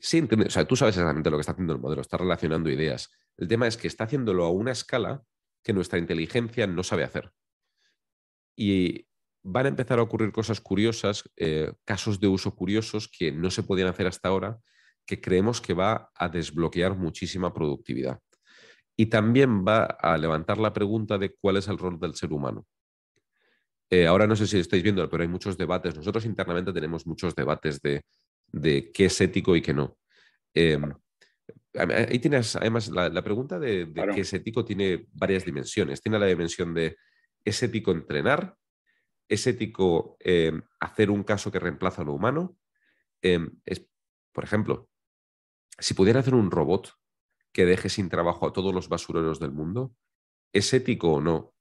sí sea, tú sabes exactamente lo que está haciendo el modelo, está relacionando ideas. El tema es que está haciéndolo a una escala que nuestra inteligencia no sabe hacer. Y van a empezar a ocurrir cosas curiosas, eh, casos de uso curiosos que no se podían hacer hasta ahora, que creemos que va a desbloquear muchísima productividad. Y también va a levantar la pregunta de cuál es el rol del ser humano. Eh, ahora no sé si estáis viendo, pero hay muchos debates. Nosotros internamente tenemos muchos debates de de qué es ético y qué no. Em, ahí tienes, además, la, pregunta de, qué es ético tiene varias dimensiones. Tiene la dimensión de, ¿es ético entrenar? ¿Es ético em, hacer un caso que reemplaza a lo humano? Em, es, por ejemplo, si pudiera hacer un robot que deje sin trabajo a todos los basureros del mundo, ¿es ético o no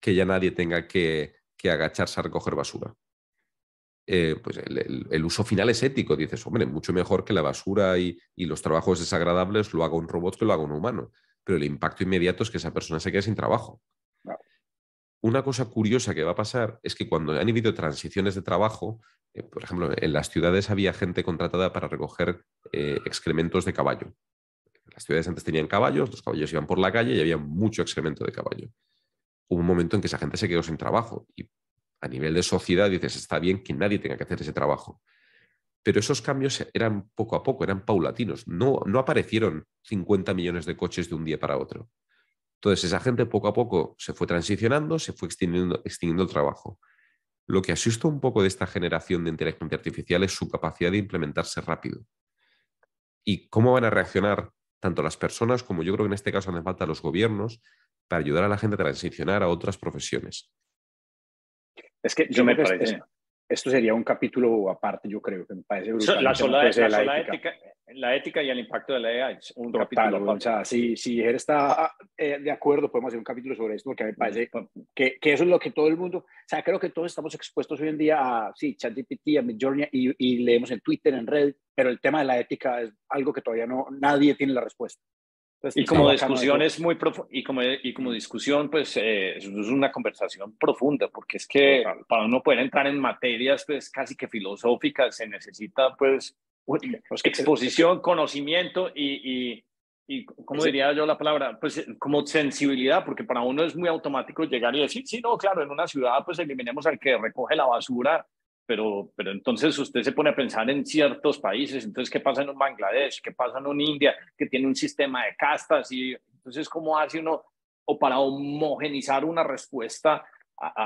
que ya nadie tenga que agacharse a recoger basura? Eh, pues el, uso final es ético. Dices, hombre, mucho mejor que la basura y, los trabajos desagradables lo haga un robot que lo haga un humano. Pero el impacto inmediato es que esa persona se quede sin trabajo. Una cosa curiosa que va a pasar es que cuando han habido transiciones de trabajo, eh, por ejemplo, en las ciudades había gente contratada para recoger eh, excrementos de caballo. Las ciudades antes tenían caballos, los caballos iban por la calle y había mucho excremento de caballo. Hubo un momento en que esa gente se quedó sin trabajo y a nivel de sociedad dices, está bien que nadie tenga que hacer ese trabajo. Pero esos cambios eran poco a poco, eran paulatinos. No, no aparecieron 50 millones de coches de un día para otro. Entonces, esa gente poco a poco se fue transicionando, se fue extinguiendo, extinguiendo el trabajo. Lo que asusta un poco de esta generación de inteligencia artificial es su capacidad de implementarse rápido. Y cómo van a reaccionar tanto las personas como yo creo que en este caso hacen falta los gobiernos para ayudar a la gente a transicionar a otras profesiones. Es que yo me, parece. Este esto sería un capítulo aparte, yo creo, que me parece brutal. La la ética. la ética y el impacto de la EA es un capítulo O sea, si, si está ah, eh, de acuerdo, podemos hacer un capítulo sobre esto, porque me parece que, que, eso es lo que todo el mundo, o sea, creo que todos estamos expuestos hoy en día a, sí, ChatGPT, a Midjourney, y, leemos en Twitter, en red, pero el tema de la ética es algo que todavía no, nadie tiene la respuesta. Pues, y, como es muy y, como, y como discusión, pues eh, es una conversación profunda, porque es que para uno poder entrar en materias pues casi que filosóficas se necesita pues, pues exposición, conocimiento y, y, y ¿cómo pues diría yo la palabra? Pues eh, como sensibilidad, porque para uno es muy automático llegar y decir, sí, no, claro, en una ciudad pues eliminemos al que recoge la basura pero, entonces usted se pone a pensar en ciertos países, entonces, ¿qué pasa en un Bangladesh? ¿Qué pasa en un India que tiene un sistema de castas? Y entonces, ¿cómo hace uno o para homogenizar una respuesta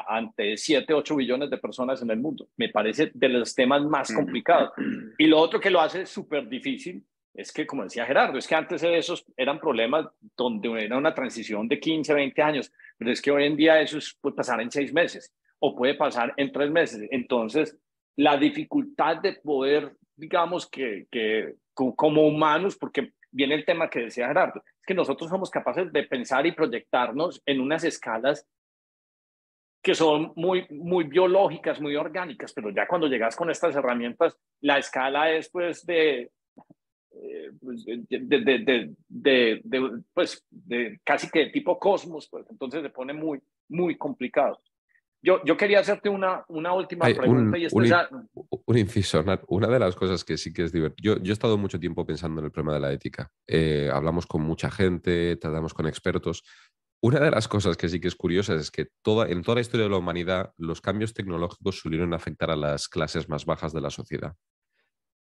ante 7, 8 billones de personas en el mundo? Me parece de los temas más complicados. Y lo otro que lo hace súper difícil es que, como decía Gerardo, es que antes esos eran problemas donde era una transición de 15, 20 años, pero es que hoy en día eso puede pasar en seis meses puede pasar en tres meses. Entonces, la dificultad de poder, digamos que, que como humanos, porque viene el tema que decía Gerardo, es que nosotros somos capaces de pensar y proyectarnos en unas escalas que son muy, muy biológicas, muy orgánicas, pero ya cuando llegas con estas herramientas, la escala es pues de, eh, pues, de, de, de, pues, de casi que de tipo cosmos, pues entonces se pone muy, muy complicado. Yo, quería hacerte una, última pregunta. y un, inciso, una de las cosas que sí que es divertido. Yo, he estado mucho tiempo pensando en el problema de la ética. Eh, hablamos con mucha gente, tratamos con expertos. Una de las cosas que sí que es curiosa es que toda, en toda la historia de la humanidad los cambios tecnológicos solieron afectar a las clases más bajas de la sociedad.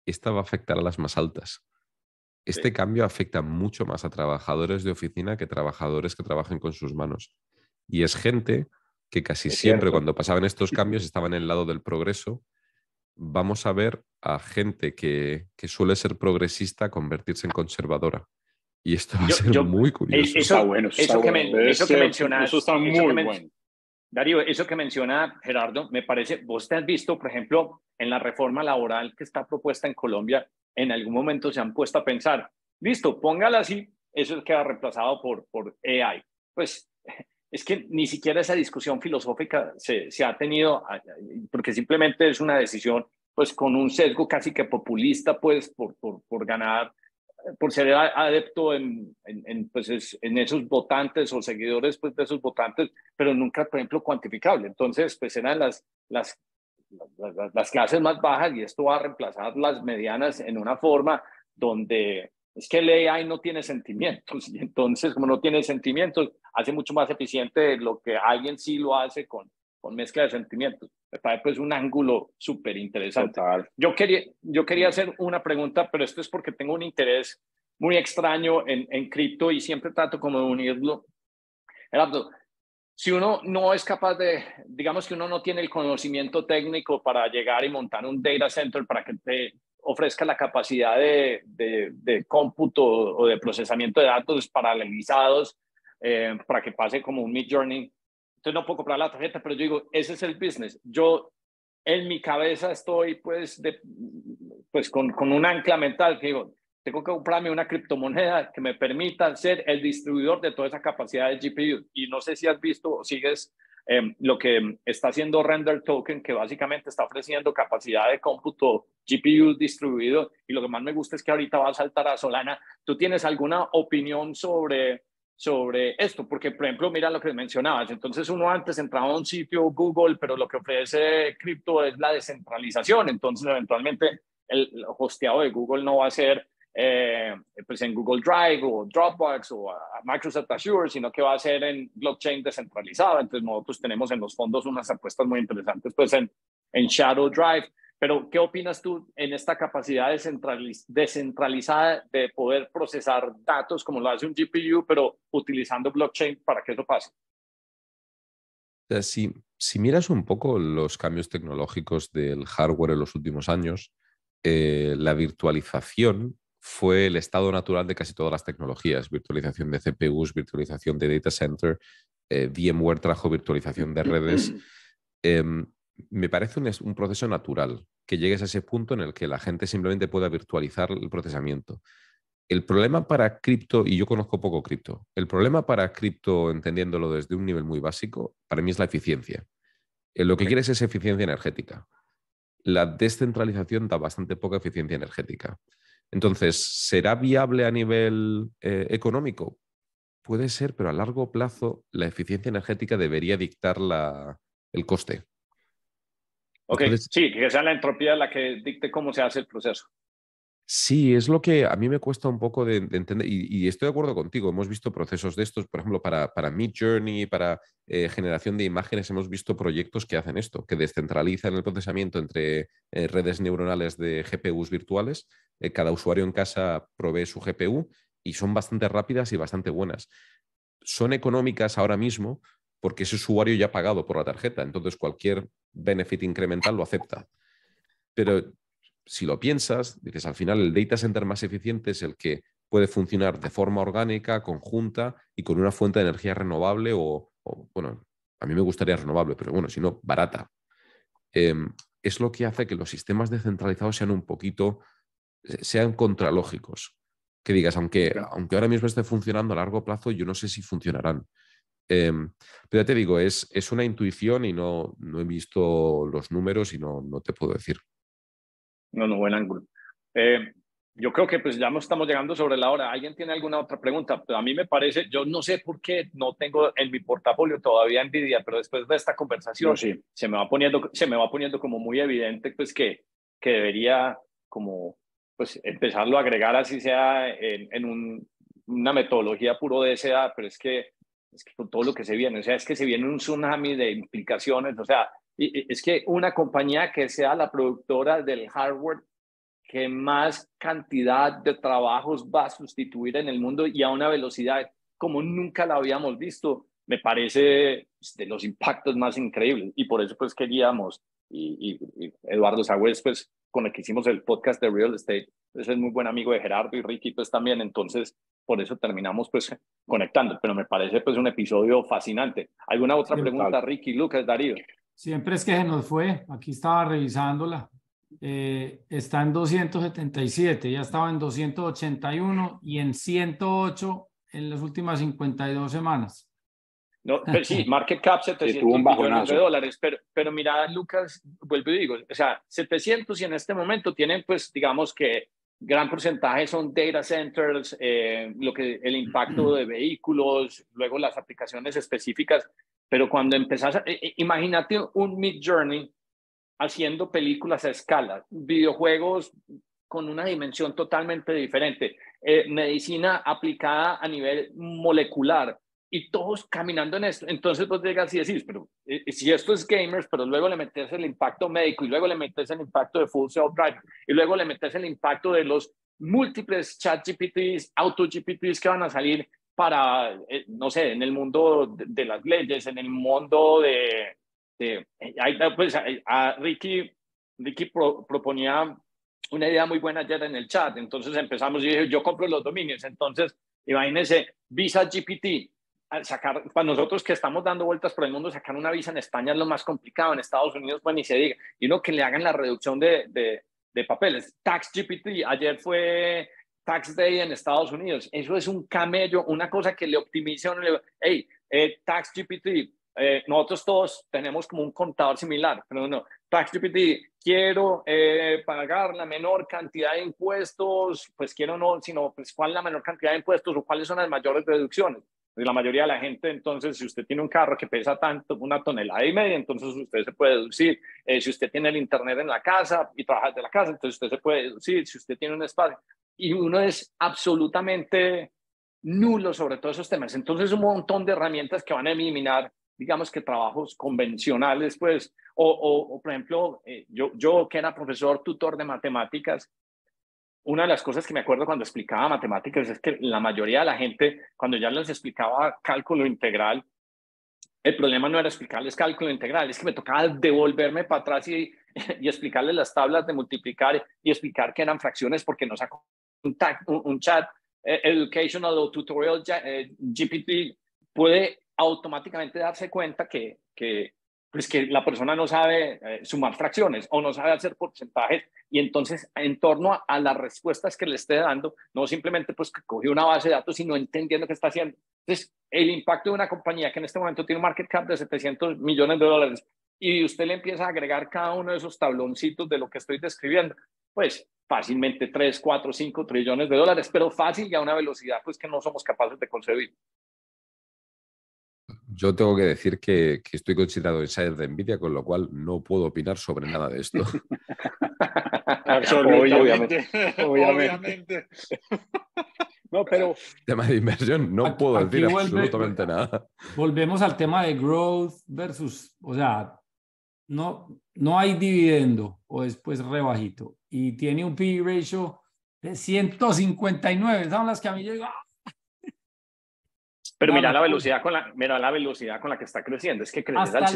Esta va a afectar a las más altas. Este cambio afecta mucho más a trabajadores de oficina que trabajadores que trabajen con sus manos. Y es gente que casi siempre cuando pasaban estos cambios estaban en el lado del progreso, vamos a ver a gente que, que suele ser progresista convertirse en conservadora. Y esto va a ser muy eh, curioso. Eso, está bueno, eso, que, muy bueno. Darío, eso que menciona Gerardo, me parece, vos te has visto, por ejemplo, en la reforma laboral que está propuesta en Colombia, en algún momento se han puesto a pensar, listo, póngala así, eso queda reemplazado por, por AI. Pues es que ni siquiera esa discusión filosófica se, se, ha tenido, porque simplemente es una decisión, pues con un sesgo casi que populista, pues por, por, por ganar, por ser adepto en, en, pues en esos votantes o seguidores pues, de esos votantes, pero nunca, por ejemplo, cuantificable. Entonces, pues eran las, las, las, clases más bajas y esto va a reemplazar las medianas en una forma donde es que el AI no tiene sentimientos *laughs* y entonces como no tiene sentimientos, hace mucho más eficiente lo que alguien sí lo hace con, con mezcla de sentimientos. Me parece pues un ángulo súper interesante. Yo quería, yo quería hacer una pregunta, pero esto es porque tengo un interés muy extraño en, en cripto y siempre trato como de unirlo. Gerardo, si uno no es capaz de, digamos que uno no tiene el conocimiento técnico para llegar y montar un data center para que te ofrezca la capacidad de, de, de cómputo o de procesamiento de datos paralelizados eh, para que pase como un mid journey. Entonces no puedo comprar la tarjeta, pero yo digo, ese es el business. Yo en mi cabeza estoy pues, de, pues con, con un ancla mental que digo, tengo que comprarme una criptomoneda que me permita ser el distribuidor de toda esa capacidad de GPU. Y no sé si has visto o sigues eh, lo que está haciendo Render Token, que básicamente está ofreciendo capacidad de cómputo GPU distribuido. Y lo que más me gusta es que ahorita va a saltar a Solana. ¿Tú tienes alguna opinión sobre sobre esto, porque por ejemplo, mira lo que mencionabas, entonces uno antes entraba a un sitio Google, pero lo que ofrece cripto es la descentralización, entonces eventualmente el hosteado de Google no va a ser eh, pues en Google Drive o Dropbox o Microsoft Azure, sino que va a ser en blockchain descentralizada, entonces nosotros tenemos en los fondos unas apuestas muy interesantes pues en, en Shadow Drive, pero, ¿qué opinas tú en esta capacidad descentralizada de poder procesar datos como lo hace un GPU, pero utilizando blockchain para que eso pase? Si, miras un poco los cambios tecnológicos del hardware en los últimos años, eh, la virtualización fue el estado natural de casi todas las tecnologías. Virtualización de CPUs, virtualización de data center, eh, VMware trajo virtualización de redes. *clears throat* Em, me parece un, proceso natural que llegues a ese punto en el que la gente simplemente pueda virtualizar el procesamiento. El problema para cripto, y yo conozco poco cripto, el problema para cripto, entendiéndolo desde un nivel muy básico, para mí es la eficiencia. Lo que quieres es eficiencia energética. La descentralización da bastante poca eficiencia energética. Entonces, ¿será viable a nivel eh, económico? Puede ser, pero a largo plazo la eficiencia energética debería dictar el coste. Ok, sí, que sea la entropía la que dicte cómo se hace el proceso. Sí, es lo que a mí me cuesta un poco de, entender, y, estoy de acuerdo contigo, hemos visto procesos de estos, por ejemplo, para, para Mid Journey, para eh, generación de imágenes, hemos visto proyectos que hacen esto, que descentralizan el procesamiento entre eh, redes neuronales de GPUs virtuales, eh, cada usuario en casa provee su GPU y son bastante rápidas y bastante buenas. Son económicas ahora mismo porque ese usuario ya ha pagado por la tarjeta, entonces cualquier benefit incremental lo acepta. Pero si lo piensas, dices, al final el data center más eficiente es el que puede funcionar de forma orgánica, conjunta y con una fuente de energía renovable o, bueno, a mí me gustaría renovable, pero bueno, si no, barata. Em, es lo que hace que los sistemas descentralizados sean un poquito, sean contralógicos. Que digas, aunque, aunque ahora mismo esté funcionando a largo plazo, yo no sé si funcionarán. Em, pero ya te digo, es, es una intuición y no, no he visto los números y no, no te puedo decir. No, no, buen ángulo. Eh, yo creo que pues ya estamos llegando sobre la hora. ¿Alguien tiene alguna otra pregunta? Pues, a mí me parece, yo no sé por qué no tengo en mi portafolio todavía Nvidia, pero después de esta conversación se, me va poniendo, se me va poniendo como muy evidente pues que, que debería como pues empezarlo a agregar así sea en, en un, una metodología puro de DSA, pero es que es que con todo lo que se viene, o sea, es que se viene un tsunami de implicaciones, o sea, es que una compañía que sea la productora del hardware que más cantidad de trabajos va a sustituir en el mundo y a una velocidad como nunca la habíamos visto, me parece pues, de los impactos más increíbles. Y por eso pues queríamos, y, Eduardo Sagüez, pues con el que hicimos el podcast de Real Estate, es pues, es muy buen amigo de Gerardo y Ricky, pues también, entonces por eso terminamos pues conectando, pero me parece pues un episodio fascinante. ¿Alguna otra pregunta, Ricky, Lucas, Darío? Siempre es que se nos fue, aquí estaba revisándola. Eh, está en 277, ya estaba en 281 y en 108 en las últimas 52 semanas. No, pero pues sí, *laughs* market cap 700 millones de dólares, pero, pero mira, Lucas, vuelvo y digo, o sea, 700 y en este momento tienen, pues, digamos que gran porcentaje son data centers, eh, lo que el impacto de vehículos, luego las aplicaciones específicas. Pero cuando empezás, eh, eh, imagínate un Mid Journey haciendo películas a escala, videojuegos con una dimensión totalmente diferente, medicina aplicada a nivel molecular, y todos caminando en esto. Entonces vos llegas y decís, pero eh, eh, si esto es gamers, pero luego le metes el impacto médico y luego le metes el impacto de Full Self Drive y luego le metes el impacto de los múltiples chat GPTs, auto GPTs que van a salir para, eh, no sé, en el mundo de, las leyes, en el mundo de... de pues Ricky, Ricky proponía una idea muy buena ayer en el chat, entonces empezamos y dije, yo compro los dominios, entonces imagínense Visa GPT, para pues, nosotros que estamos dando vueltas por el mundo, sacar una visa en España es lo más complicado, en Estados Unidos, bueno, ni se diga, y uno que le hagan la reducción de, de, papeles. Tax GPT, ayer fue Tax Day en Estados Unidos, eso es un camello, una cosa que le optimiza, le, hey, eh, Tax GPT, eh, nosotros todos tenemos como un contador similar, pero no, GPT quiero eh, pagar la menor cantidad de impuestos, pues quiero no, sino pues cuál es la menor cantidad de impuestos o cuáles son las mayores reducciones la mayoría de la gente, entonces, si usted tiene un carro que pesa tanto, una tonelada y media, entonces usted se puede deducir. Eh, si usted tiene el internet en la casa y trabaja de la casa, entonces usted se puede deducir. Si usted tiene un espacio. Y uno es absolutamente nulo sobre todos esos temas. Entonces, un montón de herramientas que van a eliminar, digamos que trabajos convencionales, pues, o, por ejemplo, eh, yo, yo que era profesor, tutor de matemáticas, una de las cosas que me acuerdo cuando explicaba matemáticas es que la mayoría de la gente, cuando ya les explicaba cálculo integral, el problema no era explicarles cálculo integral, es que me tocaba devolverme para atrás y, *laughs* y explicarles las tablas de multiplicar y explicar que eran fracciones porque no sacó un, un, chat e, educational o tutorial eh, GPT puede automáticamente darse cuenta que, que pues que la persona no sabe eh, sumar fracciones o no sabe hacer porcentajes y entonces en torno a, las respuestas que le esté dando, no simplemente pues que cogió una base de datos, sino entendiendo qué está haciendo. Entonces, el impacto de una compañía que en este momento tiene un market cap de 700 millones de dólares y usted le empieza a agregar cada uno de esos tabloncitos de lo que estoy describiendo, pues fácilmente 3, 4, 5 trillones de dólares, pero fácil y a una velocidad pues que no somos capaces de concebir. Yo tengo que decir que, que, estoy considerado insider de Nvidia, con lo cual no puedo opinar sobre nada de esto. *laughs* Absolutamente. *laughs* Obviamente. Obviamente. No, pero. Tema de inversión, no puedo decir absolutamente nada. Volvemos al tema de growth versus. O sea, no, no hay dividendo o después rebajito. Y tiene un P ratio de 159. Son las que a mí yo ¡ah! Pero mira, la velocidad con la, mira la velocidad con la que está creciendo, es que crece hasta al año.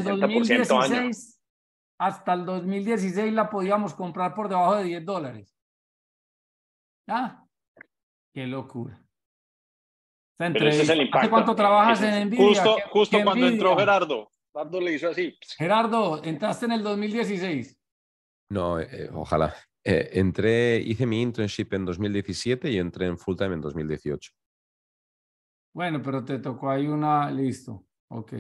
Hasta el 2016 la podíamos comprar por debajo de 10 dólares. ¿Ah? Qué locura. Pero cuánto trabajas en Nvidia? Justo, cuando entró Gerardo. Gerardo le hizo así. Gerardo, ¿entraste en el 2016? No, eh, eh, ojalá. Eh, entré, hice mi internship en 2017 y entré en full time en 2018. Bueno, pero te tocó ahí una, listo, ok.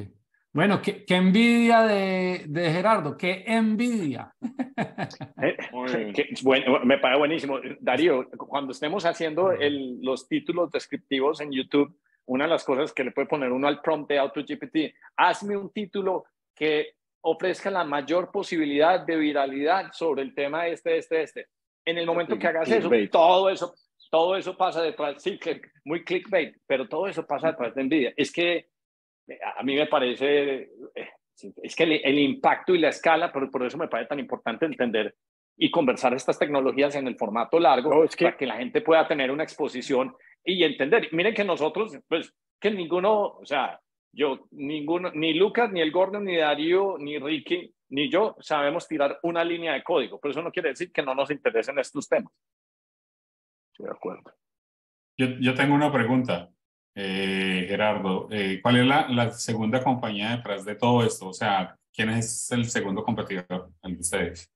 Bueno, qué, envidia de, Gerardo, qué envidia. *laughs* Eh, eh, bueno, oh, me parece buenísimo. Darío, cuando estemos haciendo los títulos descriptivos en YouTube, una de las cosas que le puede poner uno al prompt de AutoGPT, hazme un título que ofrezca la mayor posibilidad de viralidad sobre el tema este, este, este. En el momento que hagas eso, todo eso, todo eso pasa detrás, sí, muy clickbait, pero todo eso pasa detrás de envidia. Es que eh, a mí me parece, eh, es que el, impacto y la escala, por, por eso me parece tan importante entender y conversar estas tecnologías en el formato largo para que la gente pueda tener una exposición y entender. Miren que nosotros, pues, que ninguno, o sea, yo, ninguno, ni Lucas, ni el Gordon, ni Darío, ni Ricky, ni yo sabemos tirar una línea de código, pero eso no quiere decir que no nos interesen estos temas acuerdo. Yo, tengo una pregunta, eh, Gerardo. Eh, ¿Cuál es la, segunda compañía detrás de todo esto? O sea, ¿quién es el segundo competidor, el ustedes?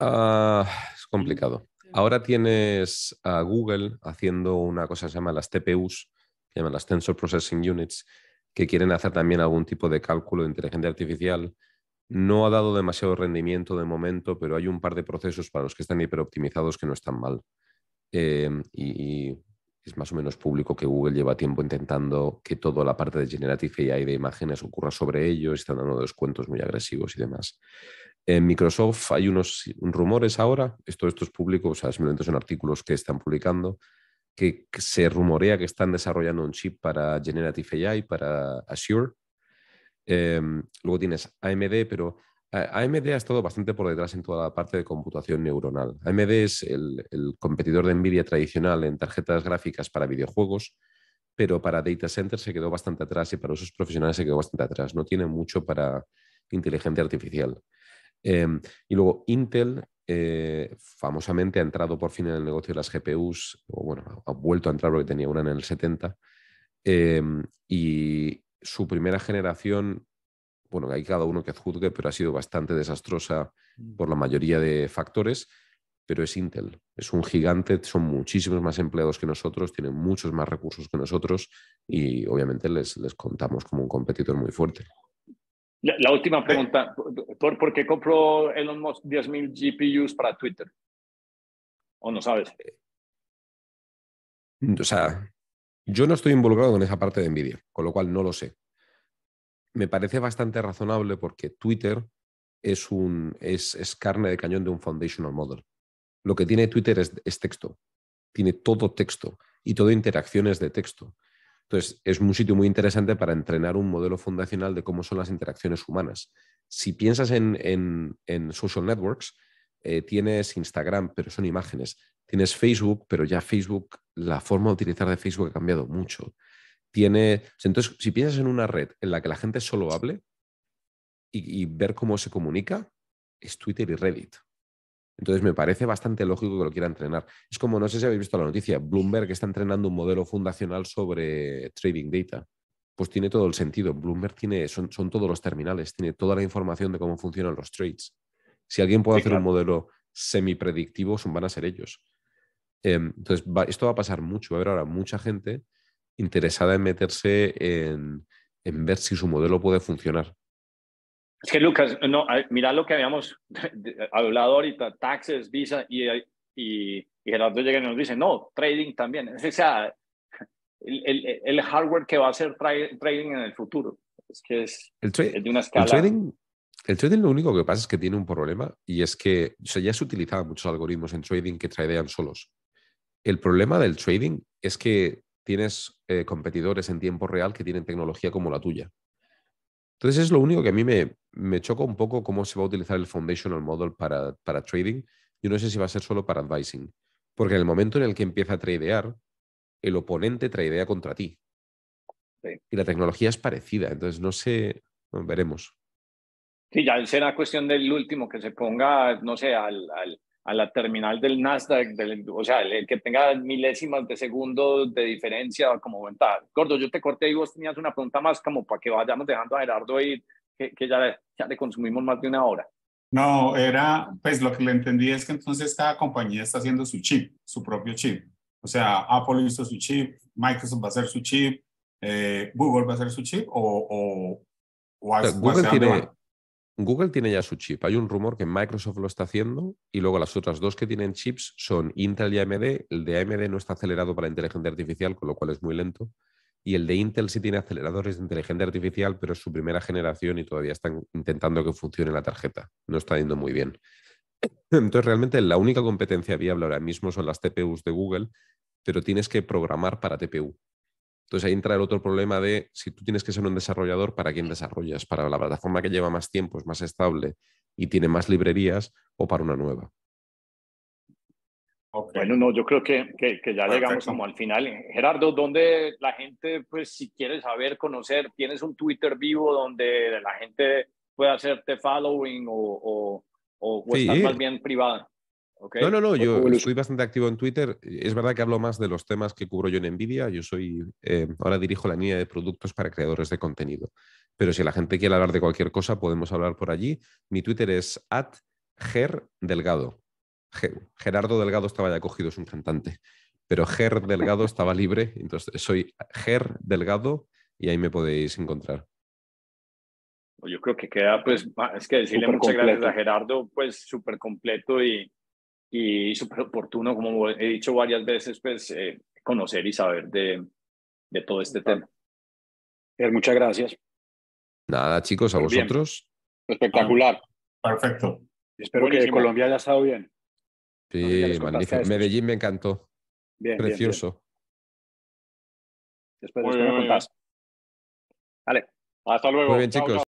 Ah, es complicado. Ahora tienes a Google haciendo una cosa que se llama las TPUs, que llaman las Tensor Processing Units, que quieren hacer también algún tipo de cálculo de inteligencia artificial. No ha dado demasiado rendimiento de momento, pero hay un par de procesos para los que están hiperoptimizados que no están mal. Em, y, es más o menos público que Google lleva tiempo intentando que toda la parte de Generative AI de imágenes ocurra sobre ellos, están dando descuentos muy agresivos y demás. En Microsoft hay unos rumores ahora, esto, es público, o sea, simplemente son artículos que están publicando, que se rumorea que están desarrollando un chip para Generative AI, para Azure. Em, luego tienes AMD, pero AMD ha estado bastante por detrás en toda la parte de computación neuronal. AMD es el, competidor de Nvidia tradicional en tarjetas gráficas para videojuegos, pero para data centers se quedó bastante atrás y para usos profesionales se quedó bastante atrás. No tiene mucho para inteligencia artificial. Em, y luego Intel eh, famosamente ha entrado por fin en el negocio de las GPUs, o bueno, ha vuelto a entrar porque tenía una en el 70, em, y su primera generación bueno, hay cada uno que juzgue, pero ha sido bastante desastrosa mm. por la mayoría de factores, pero es Intel, es un gigante, son muchísimos más empleados que nosotros, tienen muchos más recursos que nosotros y obviamente les, les contamos como un competidor muy fuerte. La, última pregunta, ¿por, ¿por, qué compró Elon Musk 10.000 GPUs para Twitter? ¿O no sabes? O sea, yo no estoy involucrado en esa parte de Nvidia, con lo cual no lo sé me parece bastante razonable porque Twitter es, un, es, carne de cañón de un foundational model. Lo que tiene Twitter es, texto, tiene todo texto y todo interacciones de texto. Entonces, es un sitio muy interesante para entrenar un modelo fundacional de cómo son las interacciones humanas. Si piensas en, social networks, eh, tienes Instagram, pero son imágenes. Tienes Facebook, pero ya Facebook, la forma de utilizar de Facebook ha cambiado mucho tiene... Entonces, si piensas en una red en la que la gente solo hable y, ver cómo se comunica, es Twitter y Reddit. Entonces me parece bastante lógico que lo quiera entrenar. Es como, no sé si habéis visto la noticia, Bloomberg está entrenando un modelo fundacional sobre trading data. Pues tiene todo el sentido. Bloomberg tiene, son, todos los terminales, tiene toda la información de cómo funcionan los trades. Si alguien puede hacer un modelo semipredictivo, son, van a ser ellos. Em, entonces, esto va a pasar mucho. Va a haber ahora mucha gente interesada en meterse en, en ver si su modelo puede funcionar. Es que Lucas, no, mira lo que habíamos *laughs* hablado ahorita, taxes, visa y, y, y Gerardo llega y nos dice, no, trading también. Es, *laughs* o sea, el, el, hardware que va a hacer trading en el futuro. Es que es, el de una escala. El trading, el trading lo único que pasa es que tiene un problema y es que ya se utilizaban muchos algoritmos en trading que tradean solos. El problema del trading es que tienes eh, competidores en tiempo real que tienen tecnología como la tuya. Entonces es lo único que a mí me, me choca un poco cómo se va a utilizar el foundational model para, para trading. Yo no sé si va a ser solo para advising, porque en el momento en el que empieza a tradear, el oponente tradea contra ti. Y la tecnología es parecida, entonces no sé, veremos. Sí, ya será cuestión del último que se ponga, no sé, al a la terminal del Nasdaq, o sea, el, que tenga milésimas de segundo de diferencia como ventaja. Gordo, yo te corté y vos tenías una pregunta más como para que vayamos dejando a Gerardo ir, que, ya, le, ya consumimos más de una hora. No, era, pues lo que le entendí es que entonces cada compañía está haciendo su chip, su propio chip. O sea, Apple hizo su chip, Microsoft va a hacer su chip, eh, Google va a hacer su chip o... o, o, Google Google tiene ya su chip. Hay un rumor que Microsoft lo está haciendo y luego las otras dos que tienen chips son Intel y AMD. El de AMD no está acelerado para inteligencia artificial, con lo cual es muy lento. Y el de Intel sí tiene aceleradores de inteligencia artificial, pero es su primera generación y todavía están intentando que funcione la tarjeta. No está yendo muy bien. *coughs* Entonces, realmente la única competencia viable ahora mismo son las TPUs de Google, pero tienes que programar para TPU. Entonces ahí entra el otro problema de si tú tienes que ser un desarrollador, ¿para quién desarrollas? ¿Para la plataforma que lleva más tiempo, es más estable y tiene más librerías o para una nueva? Bueno, no, yo creo que, ya llegamos como al final. Gerardo, ¿dónde la gente, pues si quieres saber, conocer, tienes un Twitter vivo donde la gente puede hacerte following o, o, más bien privada? No, no, no, pues yo soy bastante activo en Twitter. Eh, es verdad que hablo más de los temas que cubro yo en Nvidia. Yo soy, eh, ahora dirijo la línea de productos para creadores de contenido. Pero si la gente quiere hablar de cualquier cosa, podemos hablar por allí. Mi Twitter es at Ger Delgado. Gerardo Delgado estaba ya cogido, es un cantante. Pero Ger Delgado estaba libre, entonces soy Ger Delgado y ahí me podéis encontrar. Pues yo creo que queda, pues, es que decirle muchas gracias a Gerardo, pues súper completo y, y súper oportuno, como he dicho varias veces, pues eh, conocer y saber de, todo este tema. muchas gracias. Nada, chicos, a vosotros. Espectacular. Ah, perfecto. Espero que Colombia haya estado bien. Sí, magnífico. Medellín me encantó. Bien, Precioso. Espero que me contás. Vale. Hasta luego. Muy bien, chicos.